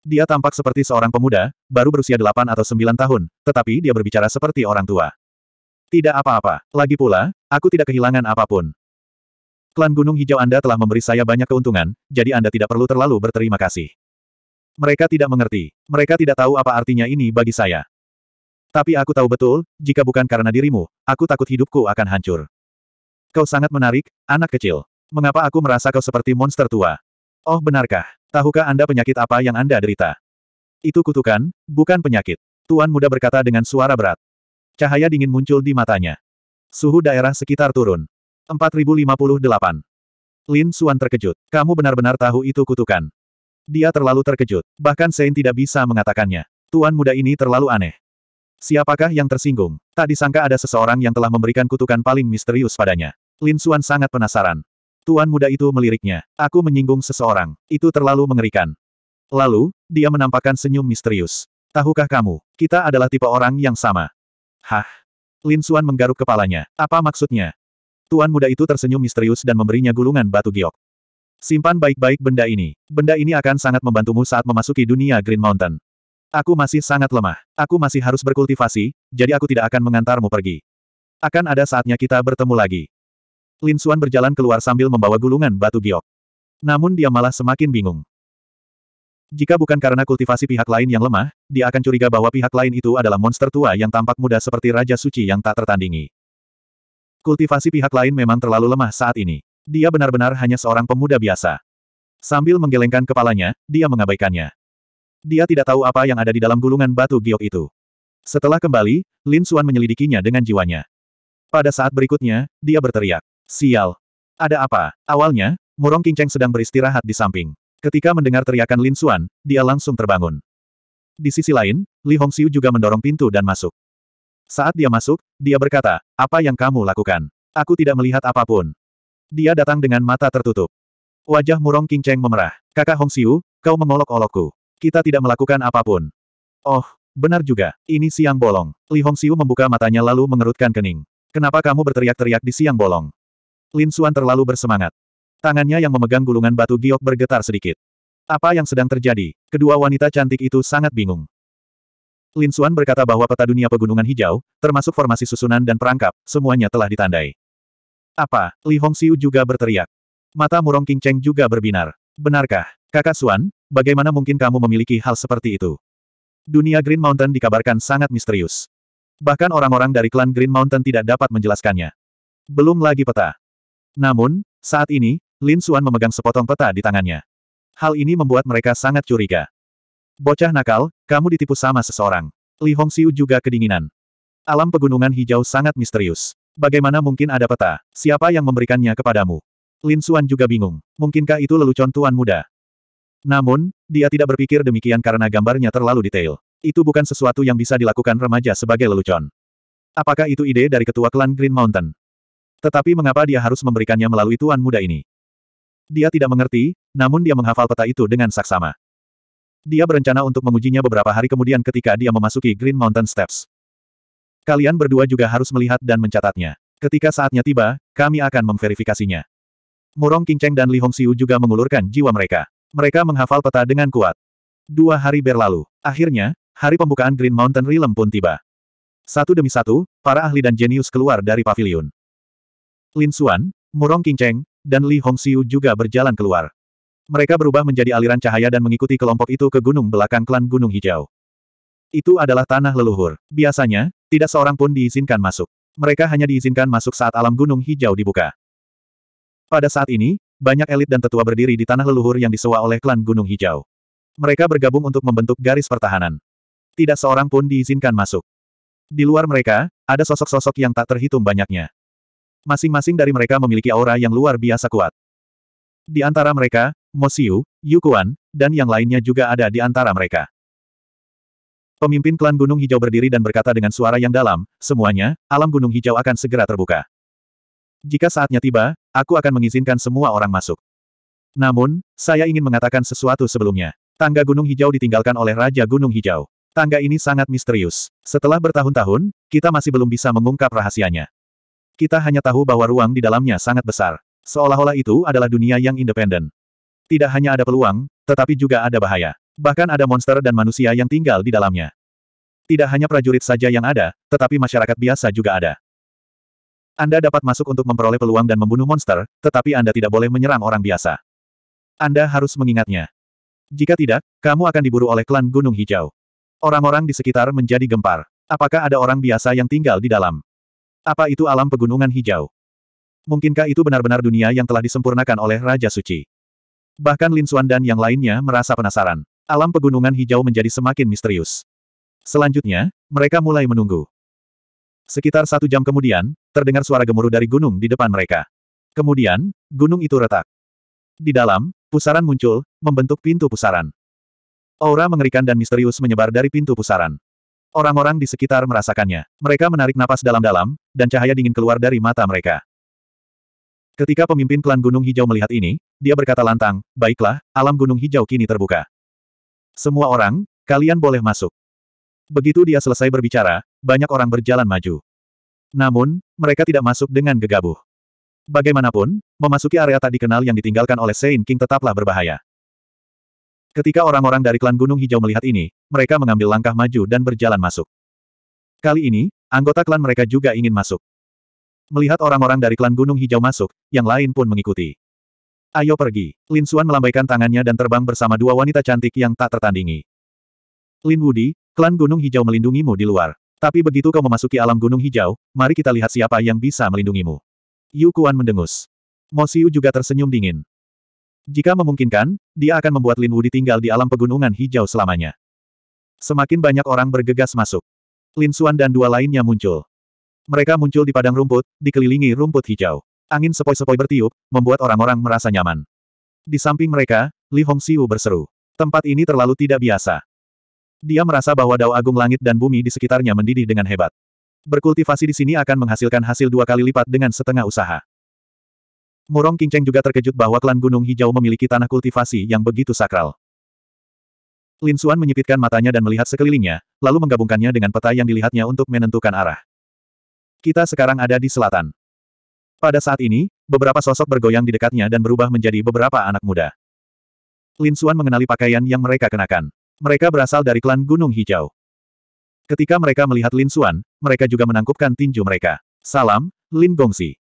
Dia tampak seperti seorang pemuda, baru berusia 8 atau 9 tahun, tetapi dia berbicara seperti orang tua. Tidak apa-apa. Lagi pula, aku tidak kehilangan apapun. Klan Gunung Hijau Anda telah memberi saya banyak keuntungan, jadi Anda tidak perlu terlalu berterima kasih. Mereka tidak mengerti. Mereka tidak tahu apa artinya ini bagi saya. Tapi aku tahu betul, jika bukan karena dirimu, aku takut hidupku akan hancur. Kau sangat menarik, anak kecil. Mengapa aku merasa kau seperti monster tua? Oh benarkah? Tahukah Anda penyakit apa yang Anda derita? Itu kutukan, bukan penyakit. Tuan muda berkata dengan suara berat. Cahaya dingin muncul di matanya. Suhu daerah sekitar turun. 4058. Lin Suan terkejut. Kamu benar-benar tahu itu kutukan. Dia terlalu terkejut. Bahkan Sein tidak bisa mengatakannya. Tuan muda ini terlalu aneh. Siapakah yang tersinggung? Tak disangka ada seseorang yang telah memberikan kutukan paling misterius padanya. Lin Suan sangat penasaran. Tuan muda itu meliriknya. Aku menyinggung seseorang. Itu terlalu mengerikan. Lalu, dia menampakkan senyum misterius. Tahukah kamu, kita adalah tipe orang yang sama. Hah? Lin Suan menggaruk kepalanya. Apa maksudnya? Tuan muda itu tersenyum misterius dan memberinya gulungan batu giok. Simpan baik-baik benda ini. Benda ini akan sangat membantumu saat memasuki dunia Green Mountain. Aku masih sangat lemah. Aku masih harus berkultivasi, jadi aku tidak akan mengantarmu pergi. Akan ada saatnya kita bertemu lagi. Lin Xuan berjalan keluar sambil membawa gulungan batu giok. Namun dia malah semakin bingung. Jika bukan karena kultivasi pihak lain yang lemah, dia akan curiga bahwa pihak lain itu adalah monster tua yang tampak muda seperti Raja Suci yang tak tertandingi. Kultivasi pihak lain memang terlalu lemah saat ini. Dia benar-benar hanya seorang pemuda biasa. Sambil menggelengkan kepalanya, dia mengabaikannya. Dia tidak tahu apa yang ada di dalam gulungan batu giok itu. Setelah kembali, Lin Xuan menyelidikinya dengan jiwanya. Pada saat berikutnya, dia berteriak. Sial. Ada apa? Awalnya, Murong Qingcheng sedang beristirahat di samping. Ketika mendengar teriakan Lin Xuan, dia langsung terbangun. Di sisi lain, Li Hongxiu juga mendorong pintu dan masuk. Saat dia masuk, dia berkata, apa yang kamu lakukan? Aku tidak melihat apapun. Dia datang dengan mata tertutup. Wajah Murong Qingcheng memerah. Kakak Hongxiu, kau mengolok-olokku. Kita tidak melakukan apapun. Oh, benar juga, ini siang bolong. Li Hongxiu membuka matanya lalu mengerutkan kening. Kenapa kamu berteriak-teriak di siang bolong? Lin Suan terlalu bersemangat. Tangannya yang memegang gulungan batu giok bergetar sedikit. Apa yang sedang terjadi? Kedua wanita cantik itu sangat bingung. Lin Suan berkata bahwa peta dunia pegunungan hijau, termasuk formasi susunan dan perangkap, semuanya telah ditandai. Apa? Li Hongxiu juga berteriak. Mata murong King Cheng juga berbinar. Benarkah? Kakak Suan? bagaimana mungkin kamu memiliki hal seperti itu? Dunia Green Mountain dikabarkan sangat misterius. Bahkan orang-orang dari klan Green Mountain tidak dapat menjelaskannya. Belum lagi peta. Namun, saat ini, Lin Suan memegang sepotong peta di tangannya. Hal ini membuat mereka sangat curiga. Bocah nakal, kamu ditipu sama seseorang. Li Hongxiu juga kedinginan. Alam pegunungan hijau sangat misterius. Bagaimana mungkin ada peta? Siapa yang memberikannya kepadamu? Lin Suan juga bingung. Mungkinkah itu lelucon tuan muda? Namun, dia tidak berpikir demikian karena gambarnya terlalu detail. Itu bukan sesuatu yang bisa dilakukan remaja sebagai lelucon. Apakah itu ide dari ketua klan Green Mountain? Tetapi mengapa dia harus memberikannya melalui tuan muda ini? Dia tidak mengerti, namun dia menghafal peta itu dengan saksama. Dia berencana untuk mengujinya beberapa hari kemudian ketika dia memasuki Green Mountain Steps. Kalian berdua juga harus melihat dan mencatatnya. Ketika saatnya tiba, kami akan memverifikasinya. Murong Qingcheng dan Li Hongxiu juga mengulurkan jiwa mereka. Mereka menghafal peta dengan kuat. Dua hari berlalu. Akhirnya, hari pembukaan Green Mountain Realm pun tiba. Satu demi satu, para ahli dan jenius keluar dari pavilion. Lin Xuan, Murong Qingcheng, dan Li Hongxiu juga berjalan keluar. Mereka berubah menjadi aliran cahaya dan mengikuti kelompok itu ke gunung belakang klan Gunung Hijau. Itu adalah tanah leluhur. Biasanya, tidak seorang pun diizinkan masuk. Mereka hanya diizinkan masuk saat alam Gunung Hijau dibuka. Pada saat ini, banyak elit dan tetua berdiri di tanah leluhur yang disewa oleh klan Gunung Hijau. Mereka bergabung untuk membentuk garis pertahanan. Tidak seorang pun diizinkan masuk. Di luar mereka, ada sosok-sosok yang tak terhitung banyaknya. Masing-masing dari mereka memiliki aura yang luar biasa kuat. Di antara mereka, Mosiu, Yukuan, dan yang lainnya juga ada di antara mereka. Pemimpin klan Gunung Hijau berdiri dan berkata dengan suara yang dalam, semuanya, alam Gunung Hijau akan segera terbuka. Jika saatnya tiba, aku akan mengizinkan semua orang masuk. Namun, saya ingin mengatakan sesuatu sebelumnya. Tangga Gunung Hijau ditinggalkan oleh Raja Gunung Hijau. Tangga ini sangat misterius. Setelah bertahun-tahun, kita masih belum bisa mengungkap rahasianya. Kita hanya tahu bahwa ruang di dalamnya sangat besar. Seolah-olah itu adalah dunia yang independen. Tidak hanya ada peluang, tetapi juga ada bahaya. Bahkan ada monster dan manusia yang tinggal di dalamnya. Tidak hanya prajurit saja yang ada, tetapi masyarakat biasa juga ada. Anda dapat masuk untuk memperoleh peluang dan membunuh monster, tetapi Anda tidak boleh menyerang orang biasa. Anda harus mengingatnya. Jika tidak, kamu akan diburu oleh klan Gunung Hijau. Orang-orang di sekitar menjadi gempar. Apakah ada orang biasa yang tinggal di dalam? Apa itu alam pegunungan hijau? Mungkinkah itu benar-benar dunia yang telah disempurnakan oleh Raja Suci? Bahkan Lin Xuan dan yang lainnya merasa penasaran. Alam pegunungan hijau menjadi semakin misterius. Selanjutnya, mereka mulai menunggu. Sekitar satu jam kemudian, terdengar suara gemuruh dari gunung di depan mereka. Kemudian, gunung itu retak. Di dalam, pusaran muncul, membentuk pintu pusaran. Aura mengerikan dan misterius menyebar dari pintu pusaran. Orang-orang di sekitar merasakannya. Mereka menarik napas dalam-dalam, dan cahaya dingin keluar dari mata mereka. Ketika pemimpin klan Gunung Hijau melihat ini, dia berkata lantang, baiklah, alam Gunung Hijau kini terbuka. Semua orang, kalian boleh masuk. Begitu dia selesai berbicara, banyak orang berjalan maju. Namun, mereka tidak masuk dengan gegabah. Bagaimanapun, memasuki area tak dikenal yang ditinggalkan oleh Sein King tetaplah berbahaya. Ketika orang-orang dari klan Gunung Hijau melihat ini, mereka mengambil langkah maju dan berjalan masuk. Kali ini, anggota klan mereka juga ingin masuk. Melihat orang-orang dari klan Gunung Hijau masuk, yang lain pun mengikuti. Ayo pergi. Lin Suan melambaikan tangannya dan terbang bersama dua wanita cantik yang tak tertandingi. Lin Wudi, klan Gunung Hijau melindungimu di luar. Tapi begitu kau memasuki alam Gunung Hijau, mari kita lihat siapa yang bisa melindungimu. Yu Kuan mendengus. Mo Xiu juga tersenyum dingin. Jika memungkinkan, dia akan membuat Lin Wu ditinggal di alam pegunungan hijau selamanya. Semakin banyak orang bergegas masuk. Lin Xuan dan dua lainnya muncul. Mereka muncul di padang rumput, dikelilingi rumput hijau. Angin sepoi-sepoi bertiup, membuat orang-orang merasa nyaman. Di samping mereka, Li Hong Hongxiu berseru. Tempat ini terlalu tidak biasa. Dia merasa bahwa dao agung langit dan bumi di sekitarnya mendidih dengan hebat. Berkultivasi di sini akan menghasilkan hasil dua kali lipat dengan setengah usaha. Murong Qingcheng juga terkejut bahwa klan Gunung Hijau memiliki tanah kultivasi yang begitu sakral. Lin Xuan menyipitkan matanya dan melihat sekelilingnya, lalu menggabungkannya dengan peta yang dilihatnya untuk menentukan arah. Kita sekarang ada di selatan. Pada saat ini, beberapa sosok bergoyang di dekatnya dan berubah menjadi beberapa anak muda. Lin Xuan mengenali pakaian yang mereka kenakan. Mereka berasal dari klan Gunung Hijau. Ketika mereka melihat Lin Xuan, mereka juga menangkupkan tinju mereka. Salam, Lin Gongsi.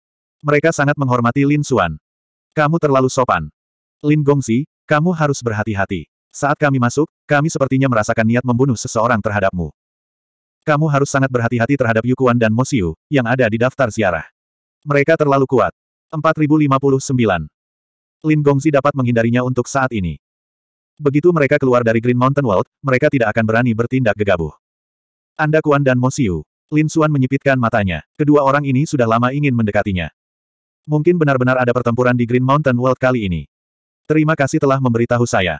Mereka sangat menghormati Lin Xuan. Kamu terlalu sopan. Lin Gongsi, kamu harus berhati-hati. Saat kami masuk, kami sepertinya merasakan niat membunuh seseorang terhadapmu. Kamu harus sangat berhati-hati terhadap Yukuan dan Mosiu, yang ada di daftar ziarah. Mereka terlalu kuat. 4059. Lin Gongzi dapat menghindarinya untuk saat ini. Begitu mereka keluar dari Green Mountain World, mereka tidak akan berani bertindak gegabah. Anda Kuan dan Mosiu. Lin Xuan menyipitkan matanya. Kedua orang ini sudah lama ingin mendekatinya. Mungkin benar-benar ada pertempuran di Green Mountain World kali ini. Terima kasih telah memberitahu saya.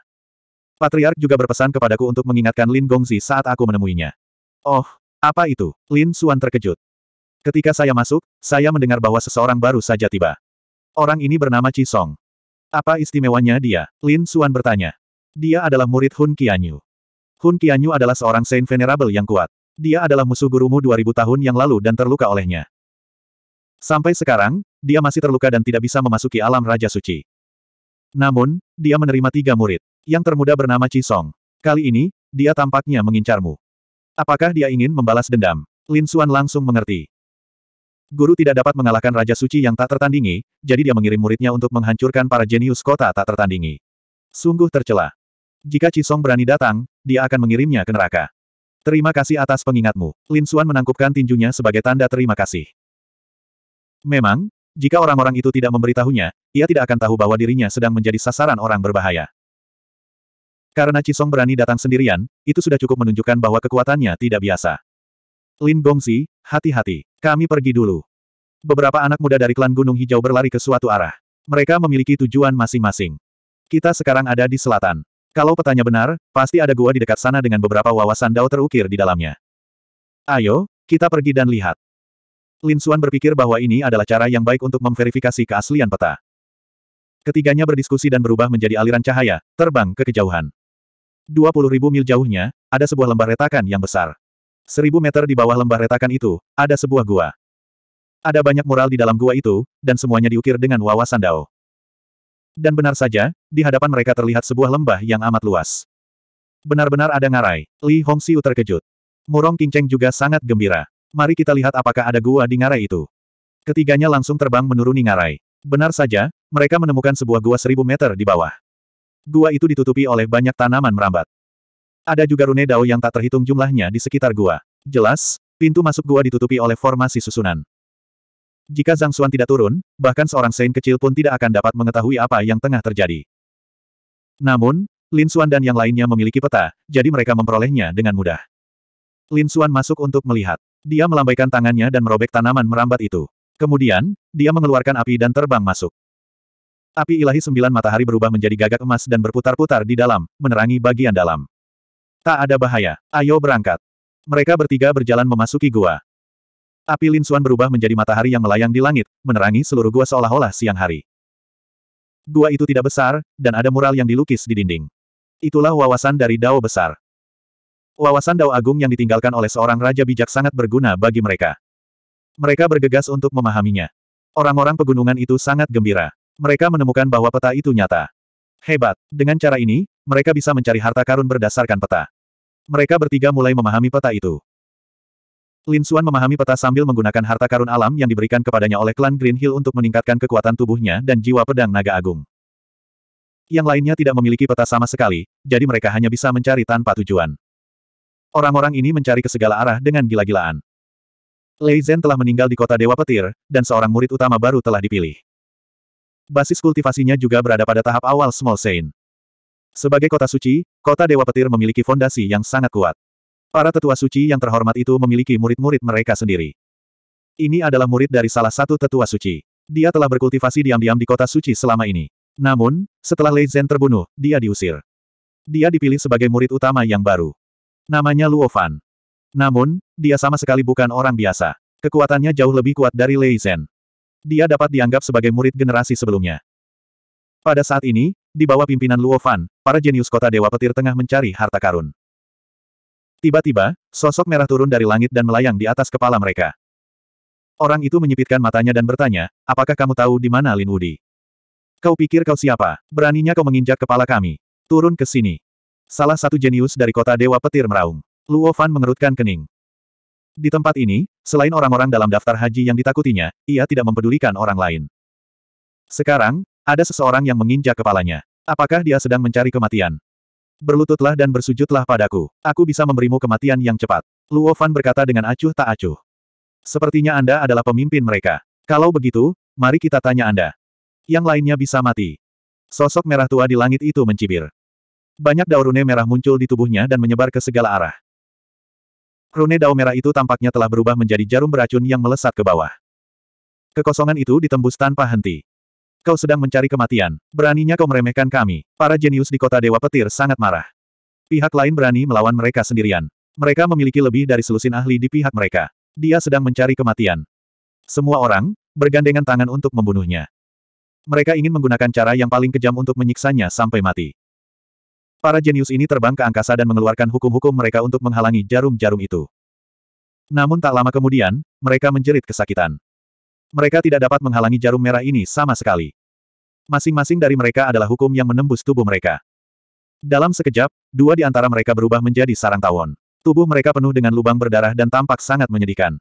Patriark juga berpesan kepadaku untuk mengingatkan Lin Gongzi saat aku menemuinya. Oh, apa itu? Lin Suan terkejut. Ketika saya masuk, saya mendengar bahwa seseorang baru saja tiba. Orang ini bernama Chi Song. Apa istimewanya dia? Lin Suan bertanya. Dia adalah murid Hun Qianyu. Hun Qianyu adalah seorang Saint Venerable yang kuat. Dia adalah musuh gurumu 2000 tahun yang lalu dan terluka olehnya. Sampai sekarang, dia masih terluka dan tidak bisa memasuki alam Raja Suci. Namun, dia menerima tiga murid. Yang termuda bernama Chi Song. Kali ini, dia tampaknya mengincarmu. Apakah dia ingin membalas dendam? Lin Xuan langsung mengerti. Guru tidak dapat mengalahkan Raja Suci yang tak tertandingi, jadi dia mengirim muridnya untuk menghancurkan para jenius kota tak tertandingi. Sungguh tercela. Jika Cisong berani datang, dia akan mengirimnya ke neraka. Terima kasih atas pengingatmu. Lin Xuan menangkupkan tinjunya sebagai tanda terima kasih. Memang, jika orang-orang itu tidak memberitahunya, ia tidak akan tahu bahwa dirinya sedang menjadi sasaran orang berbahaya. Karena Cisong berani datang sendirian, itu sudah cukup menunjukkan bahwa kekuatannya tidak biasa. Lin Gongzi, hati-hati. Kami pergi dulu. Beberapa anak muda dari klan Gunung Hijau berlari ke suatu arah. Mereka memiliki tujuan masing-masing. Kita sekarang ada di selatan. Kalau petanya benar, pasti ada gua di dekat sana dengan beberapa wawasan dao terukir di dalamnya. Ayo, kita pergi dan lihat. Lin Xuan berpikir bahwa ini adalah cara yang baik untuk memverifikasi keaslian peta. Ketiganya berdiskusi dan berubah menjadi aliran cahaya, terbang ke kejauhan. 20 ribu mil jauhnya, ada sebuah lembah retakan yang besar. Seribu meter di bawah lembah retakan itu, ada sebuah gua. Ada banyak mural di dalam gua itu, dan semuanya diukir dengan wawasan dao. Dan benar saja, di hadapan mereka terlihat sebuah lembah yang amat luas. Benar-benar ada ngarai, Li Hongxiu terkejut. Murong Qingcheng juga sangat gembira. Mari kita lihat apakah ada gua di ngarai itu. Ketiganya langsung terbang menuruni ngarai. Benar saja, mereka menemukan sebuah gua seribu meter di bawah. Gua itu ditutupi oleh banyak tanaman merambat. Ada juga rune dao yang tak terhitung jumlahnya di sekitar gua. Jelas, pintu masuk gua ditutupi oleh formasi susunan. Jika Zhang Xuan tidak turun, bahkan seorang Sein kecil pun tidak akan dapat mengetahui apa yang tengah terjadi. Namun, Lin Xuan dan yang lainnya memiliki peta, jadi mereka memperolehnya dengan mudah. Lin Xuan masuk untuk melihat. Dia melambaikan tangannya dan merobek tanaman merambat itu. Kemudian, dia mengeluarkan api dan terbang masuk. Api ilahi sembilan matahari berubah menjadi gagak emas dan berputar-putar di dalam, menerangi bagian dalam. Tak ada bahaya, ayo berangkat. Mereka bertiga berjalan memasuki gua. Api Linsuan berubah menjadi matahari yang melayang di langit, menerangi seluruh gua seolah-olah siang hari. Gua itu tidak besar, dan ada mural yang dilukis di dinding. Itulah wawasan dari Dao besar. Wawasan Dao Agung yang ditinggalkan oleh seorang raja bijak sangat berguna bagi mereka. Mereka bergegas untuk memahaminya. Orang-orang pegunungan itu sangat gembira. Mereka menemukan bahwa peta itu nyata. Hebat! Dengan cara ini, mereka bisa mencari harta karun berdasarkan peta. Mereka bertiga mulai memahami peta itu. Lin Xuan memahami peta sambil menggunakan harta karun alam yang diberikan kepadanya oleh klan Green Hill untuk meningkatkan kekuatan tubuhnya dan jiwa pedang naga agung. Yang lainnya tidak memiliki peta sama sekali, jadi mereka hanya bisa mencari tanpa tujuan. Orang-orang ini mencari ke segala arah dengan gila-gilaan. Lei Zhen telah meninggal di kota Dewa Petir, dan seorang murid utama baru telah dipilih. Basis kultivasinya juga berada pada tahap awal Small Saint. Sebagai kota suci, kota Dewa Petir memiliki fondasi yang sangat kuat. Para tetua suci yang terhormat itu memiliki murid-murid mereka sendiri. Ini adalah murid dari salah satu tetua suci. Dia telah berkultivasi diam-diam di kota suci selama ini. Namun, setelah Lei Zhen terbunuh, dia diusir. Dia dipilih sebagai murid utama yang baru. Namanya Luofan. Namun, dia sama sekali bukan orang biasa. Kekuatannya jauh lebih kuat dari Lei Zhen. Dia dapat dianggap sebagai murid generasi sebelumnya. Pada saat ini, di bawah pimpinan Luofan, para jenius kota Dewa Petir tengah mencari harta karun. Tiba-tiba, sosok merah turun dari langit dan melayang di atas kepala mereka. Orang itu menyipitkan matanya dan bertanya, apakah kamu tahu di mana Lin Wudi? Kau pikir kau siapa? Beraninya kau menginjak kepala kami. Turun ke sini. Salah satu jenius dari kota Dewa Petir meraung. Luo Fan mengerutkan kening. Di tempat ini, selain orang-orang dalam daftar haji yang ditakutinya, ia tidak mempedulikan orang lain. Sekarang, ada seseorang yang menginjak kepalanya. Apakah dia sedang mencari kematian? Berlututlah dan bersujudlah padaku. Aku bisa memberimu kematian yang cepat. Luo Fan berkata dengan acuh tak acuh. Sepertinya Anda adalah pemimpin mereka. Kalau begitu, mari kita tanya Anda. Yang lainnya bisa mati. Sosok merah tua di langit itu mencibir. Banyak dao rune merah muncul di tubuhnya dan menyebar ke segala arah. Rune dao merah itu tampaknya telah berubah menjadi jarum beracun yang melesat ke bawah. Kekosongan itu ditembus tanpa henti. Kau sedang mencari kematian. Beraninya kau meremehkan kami. Para jenius di kota Dewa Petir sangat marah. Pihak lain berani melawan mereka sendirian. Mereka memiliki lebih dari selusin ahli di pihak mereka. Dia sedang mencari kematian. Semua orang, bergandengan tangan untuk membunuhnya. Mereka ingin menggunakan cara yang paling kejam untuk menyiksanya sampai mati. Para jenius ini terbang ke angkasa dan mengeluarkan hukum-hukum mereka untuk menghalangi jarum-jarum itu. Namun tak lama kemudian, mereka menjerit kesakitan. Mereka tidak dapat menghalangi jarum merah ini sama sekali. Masing-masing dari mereka adalah hukum yang menembus tubuh mereka. Dalam sekejap, dua di antara mereka berubah menjadi sarang tawon. Tubuh mereka penuh dengan lubang berdarah dan tampak sangat menyedihkan.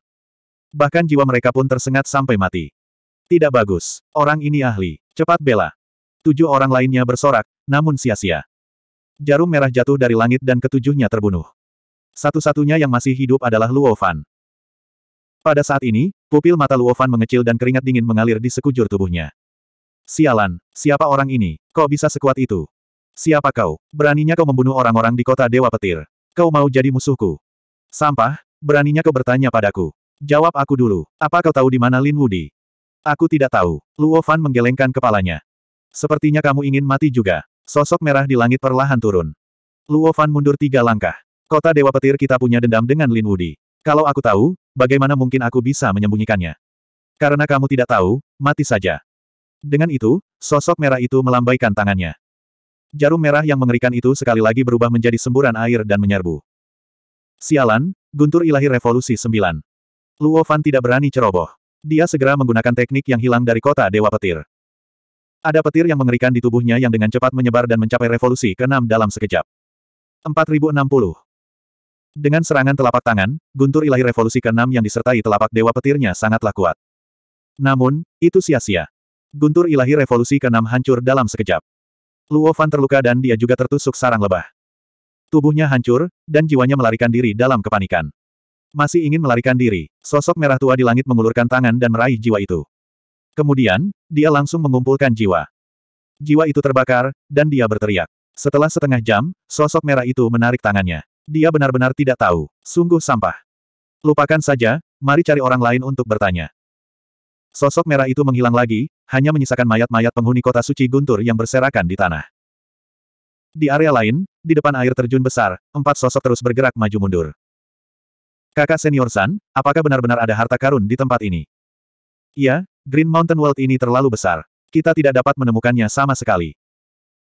Bahkan jiwa mereka pun tersengat sampai mati. Tidak bagus. Orang ini ahli. Cepat bela. Tujuh orang lainnya bersorak, namun sia-sia. Jarum merah jatuh dari langit dan ketujuhnya terbunuh. Satu-satunya yang masih hidup adalah Luo Fan. Pada saat ini, pupil mata Luo Fan mengecil dan keringat dingin mengalir di sekujur tubuhnya. Sialan, siapa orang ini? Kok bisa sekuat itu? Siapa kau? Beraninya kau membunuh orang-orang di kota Dewa Petir. Kau mau jadi musuhku? Sampah, beraninya kau bertanya padaku. Jawab aku dulu, apa kau tahu di mana Lin Wudi? Aku tidak tahu. Luo Fan menggelengkan kepalanya. Sepertinya kamu ingin mati juga. Sosok merah di langit perlahan turun. Luo Fan mundur tiga langkah. Kota Dewa Petir kita punya dendam dengan Lin Wudi. Kalau aku tahu, bagaimana mungkin aku bisa menyembunyikannya? Karena kamu tidak tahu, mati saja. Dengan itu, sosok merah itu melambaikan tangannya. Jarum merah yang mengerikan itu sekali lagi berubah menjadi semburan air dan menyerbu. Sialan, Guntur Ilahi Revolusi 9. Luo Fan tidak berani ceroboh. Dia segera menggunakan teknik yang hilang dari kota Dewa Petir. Ada petir yang mengerikan di tubuhnya yang dengan cepat menyebar dan mencapai revolusi ke-6 dalam sekejap. 4060. Dengan serangan telapak tangan, guntur ilahi revolusi ke-6 yang disertai telapak dewa petirnya sangatlah kuat. Namun, itu sia-sia. Guntur ilahi revolusi ke-6 hancur dalam sekejap. Luo Fan terluka dan dia juga tertusuk sarang lebah. Tubuhnya hancur, dan jiwanya melarikan diri dalam kepanikan. Masih ingin melarikan diri, sosok merah tua di langit mengulurkan tangan dan meraih jiwa itu. Kemudian, dia langsung mengumpulkan jiwa. Jiwa itu terbakar, dan dia berteriak. Setelah setengah jam, sosok merah itu menarik tangannya. Dia benar-benar tidak tahu. Sungguh sampah. Lupakan saja, mari cari orang lain untuk bertanya. Sosok merah itu menghilang lagi, hanya menyisakan mayat-mayat penghuni kota suci Guntur yang berserakan di tanah. Di area lain, di depan air terjun besar, empat sosok terus bergerak maju mundur. Kakak senior San, apakah benar-benar ada harta karun di tempat ini? Iya, Green Mountain World ini terlalu besar. Kita tidak dapat menemukannya sama sekali.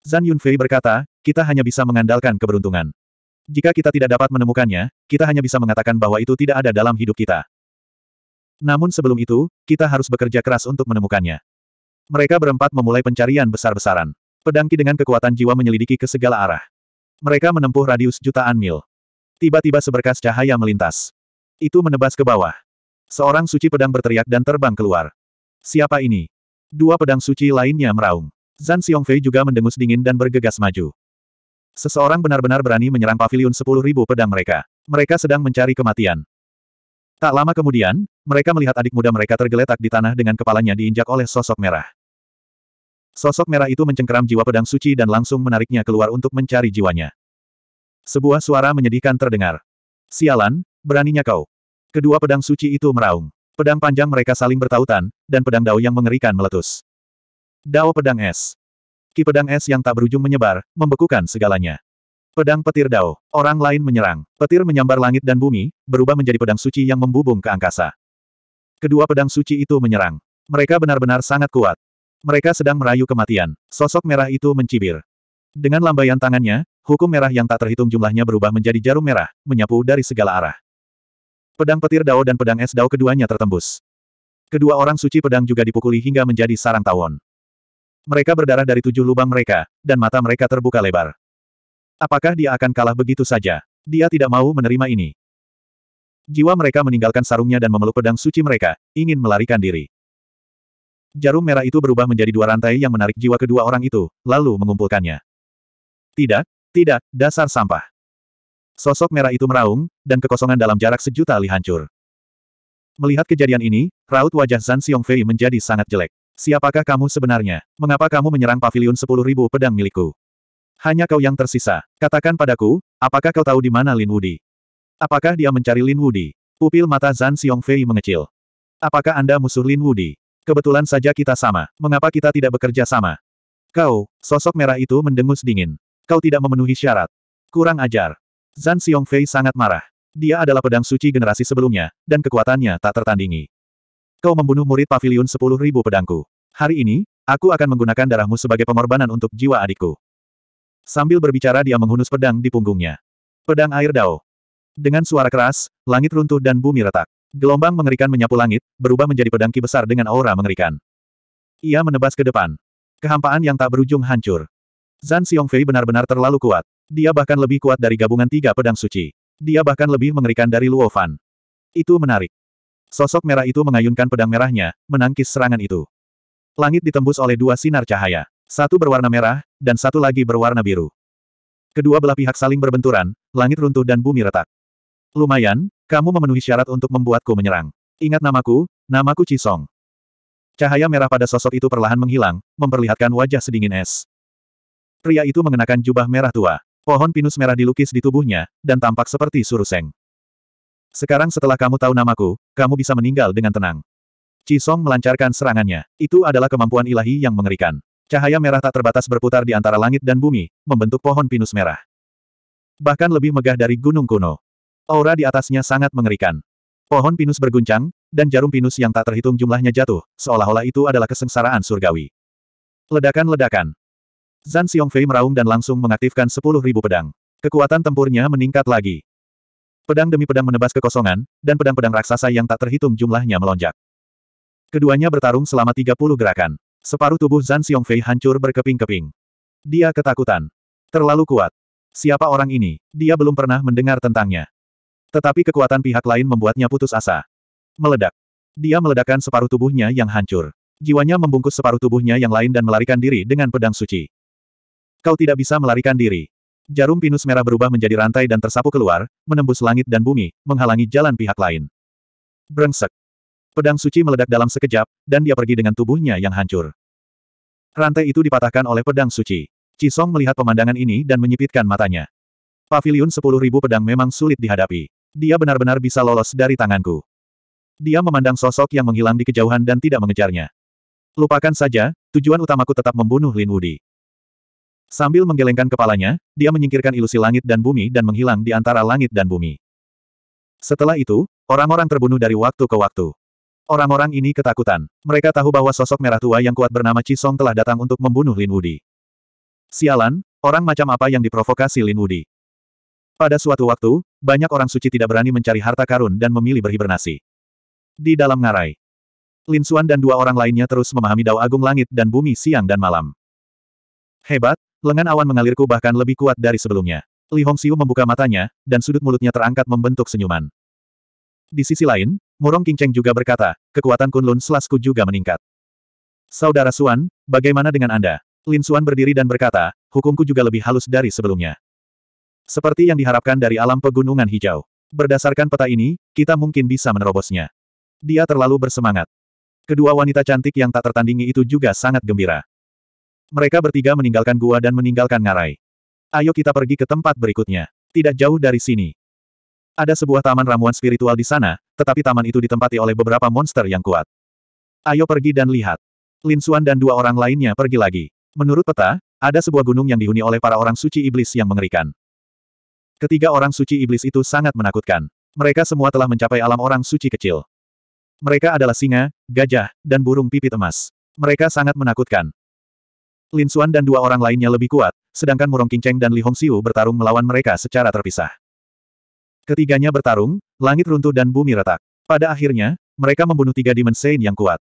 Zan Yunfei berkata, kita hanya bisa mengandalkan keberuntungan. Jika kita tidak dapat menemukannya, kita hanya bisa mengatakan bahwa itu tidak ada dalam hidup kita. Namun sebelum itu, kita harus bekerja keras untuk menemukannya. Mereka berempat memulai pencarian besar-besaran. Pedangki dengan kekuatan jiwa menyelidiki ke segala arah. Mereka menempuh radius jutaan mil. Tiba-tiba seberkas cahaya melintas. Itu menebas ke bawah. Seorang suci pedang berteriak dan terbang keluar. Siapa ini? Dua pedang suci lainnya meraung. Zan Xiongfei juga mendengus dingin dan bergegas maju. Seseorang benar-benar berani menyerang pavilion sepuluh ribu pedang mereka. Mereka sedang mencari kematian. Tak lama kemudian, mereka melihat adik muda mereka tergeletak di tanah dengan kepalanya diinjak oleh sosok merah. Sosok merah itu mencengkeram jiwa pedang suci dan langsung menariknya keluar untuk mencari jiwanya. Sebuah suara menyedihkan terdengar. Sialan, beraninya kau. Kedua pedang suci itu meraung. Pedang panjang mereka saling bertautan, dan pedang dao yang mengerikan meletus. Dao pedang es. Ki pedang es yang tak berujung menyebar, membekukan segalanya. Pedang petir dao. Orang lain menyerang. Petir menyambar langit dan bumi, berubah menjadi pedang suci yang membubung ke angkasa. Kedua pedang suci itu menyerang. Mereka benar-benar sangat kuat. Mereka sedang merayu kematian. Sosok merah itu mencibir. Dengan lambaian tangannya, hukum merah yang tak terhitung jumlahnya berubah menjadi jarum merah, menyapu dari segala arah. Pedang petir Dao dan pedang es Dao keduanya tertembus. Kedua orang suci pedang juga dipukuli hingga menjadi sarang tawon. Mereka berdarah dari tujuh lubang mereka, dan mata mereka terbuka lebar. Apakah dia akan kalah begitu saja? Dia tidak mau menerima ini. Jiwa mereka meninggalkan sarungnya dan memeluk pedang suci mereka, ingin melarikan diri. Jarum merah itu berubah menjadi dua rantai yang menarik jiwa kedua orang itu, lalu mengumpulkannya. Tidak, tidak, dasar sampah. Sosok merah itu meraung, dan kekosongan dalam jarak sejuta li hancur. Melihat kejadian ini, raut wajah Zan Xiongfei menjadi sangat jelek. Siapakah kamu sebenarnya? Mengapa kamu menyerang pavilion sepuluh ribu pedang milikku? Hanya kau yang tersisa. Katakan padaku, apakah kau tahu di mana Lin Wudi? Apakah dia mencari Lin Wudi? Pupil mata Zan Xiongfei mengecil. Apakah Anda musuh Lin Wudi? Kebetulan saja kita sama. Mengapa kita tidak bekerja sama? Kau, sosok merah itu mendengus dingin. Kau tidak memenuhi syarat. Kurang ajar. Zhan Xiongfei sangat marah. Dia adalah pedang suci generasi sebelumnya, dan kekuatannya tak tertandingi. Kau membunuh murid pavilion sepuluh ribu pedangku. Hari ini, aku akan menggunakan darahmu sebagai pengorbanan untuk jiwa adikku. Sambil berbicara dia menghunus pedang di punggungnya. Pedang air dao. Dengan suara keras, langit runtuh dan bumi retak. Gelombang mengerikan menyapu langit, berubah menjadi pedang ki besar dengan aura mengerikan. Ia menebas ke depan. Kehampaan yang tak berujung hancur. Zhan Xiongfei benar-benar terlalu kuat. Dia bahkan lebih kuat dari gabungan tiga pedang suci. Dia bahkan lebih mengerikan dari Luo Fan. Itu menarik. Sosok merah itu mengayunkan pedang merahnya, menangkis serangan itu. Langit ditembus oleh dua sinar cahaya. Satu berwarna merah, dan satu lagi berwarna biru. Kedua belah pihak saling berbenturan, langit runtuh dan bumi retak. Lumayan, kamu memenuhi syarat untuk membuatku menyerang. Ingat namaku, namaku Cisong. Cahaya merah pada sosok itu perlahan menghilang, memperlihatkan wajah sedingin es. Pria itu mengenakan jubah merah tua. Pohon pinus merah dilukis di tubuhnya, dan tampak seperti suruseng. Sekarang setelah kamu tahu namaku, kamu bisa meninggal dengan tenang. Cisong melancarkan serangannya. Itu adalah kemampuan ilahi yang mengerikan. Cahaya merah tak terbatas berputar di antara langit dan bumi, membentuk pohon pinus merah. Bahkan lebih megah dari gunung kuno. Aura di atasnya sangat mengerikan. Pohon pinus berguncang, dan jarum pinus yang tak terhitung jumlahnya jatuh, seolah-olah itu adalah kesengsaraan surgawi. Ledakan-ledakan. Zan Xiongfei meraung dan langsung mengaktifkan sepuluh ribu pedang. Kekuatan tempurnya meningkat lagi. Pedang demi pedang menebas kekosongan, dan pedang-pedang raksasa yang tak terhitung jumlahnya melonjak. Keduanya bertarung selama 30 gerakan. Separuh tubuh Zan Xiongfei hancur berkeping-keping. Dia ketakutan. Terlalu kuat. Siapa orang ini? Dia belum pernah mendengar tentangnya. Tetapi kekuatan pihak lain membuatnya putus asa. Meledak. Dia meledakkan separuh tubuhnya yang hancur. Jiwanya membungkus separuh tubuhnya yang lain dan melarikan diri dengan pedang suci. Kau tidak bisa melarikan diri. Jarum pinus merah berubah menjadi rantai dan tersapu keluar, menembus langit dan bumi, menghalangi jalan pihak lain. Brengsek. Pedang suci meledak dalam sekejap, dan dia pergi dengan tubuhnya yang hancur. Rantai itu dipatahkan oleh pedang suci. Cisong melihat pemandangan ini dan menyipitkan matanya. Paviliun sepuluh ribu pedang memang sulit dihadapi. Dia benar-benar bisa lolos dari tanganku. Dia memandang sosok yang menghilang di kejauhan dan tidak mengejarnya. Lupakan saja, tujuan utamaku tetap membunuh Lin Wudi. Sambil menggelengkan kepalanya, dia menyingkirkan ilusi langit dan bumi dan menghilang di antara langit dan bumi. Setelah itu, orang-orang terbunuh dari waktu ke waktu. Orang-orang ini ketakutan. Mereka tahu bahwa sosok merah tua yang kuat bernama Cisong telah datang untuk membunuh Lin Wudi. Sialan, orang macam apa yang diprovokasi Lin Wudi? Pada suatu waktu, banyak orang suci tidak berani mencari harta karun dan memilih berhibernasi. Di dalam ngarai, Lin Xuan dan dua orang lainnya terus memahami dao agung langit dan bumi siang dan malam. Hebat, Lengan awan mengalirku bahkan lebih kuat dari sebelumnya. Li Hongxiu membuka matanya, dan sudut mulutnya terangkat membentuk senyuman. Di sisi lain, Murong Kingcheng juga berkata, kekuatan Kunlun selasku juga meningkat. Saudara Suan, bagaimana dengan Anda? Lin Suan berdiri dan berkata, hukumku juga lebih halus dari sebelumnya. Seperti yang diharapkan dari alam pegunungan hijau. Berdasarkan peta ini, kita mungkin bisa menerobosnya. Dia terlalu bersemangat. Kedua wanita cantik yang tak tertandingi itu juga sangat gembira. Mereka bertiga meninggalkan gua dan meninggalkan ngarai. Ayo kita pergi ke tempat berikutnya. Tidak jauh dari sini. Ada sebuah taman ramuan spiritual di sana, tetapi taman itu ditempati oleh beberapa monster yang kuat. Ayo pergi dan lihat. Lin Xuan dan dua orang lainnya pergi lagi. Menurut peta, ada sebuah gunung yang dihuni oleh para orang suci iblis yang mengerikan. Ketiga orang suci iblis itu sangat menakutkan. Mereka semua telah mencapai alam orang suci kecil. Mereka adalah singa, gajah, dan burung pipit emas. Mereka sangat menakutkan. Lin Xuan dan dua orang lainnya lebih kuat, sedangkan Murong Qingcheng dan Li Hongxiu bertarung melawan mereka secara terpisah. Ketiganya bertarung, langit runtuh dan bumi retak. Pada akhirnya, mereka membunuh tiga dimensi yang kuat.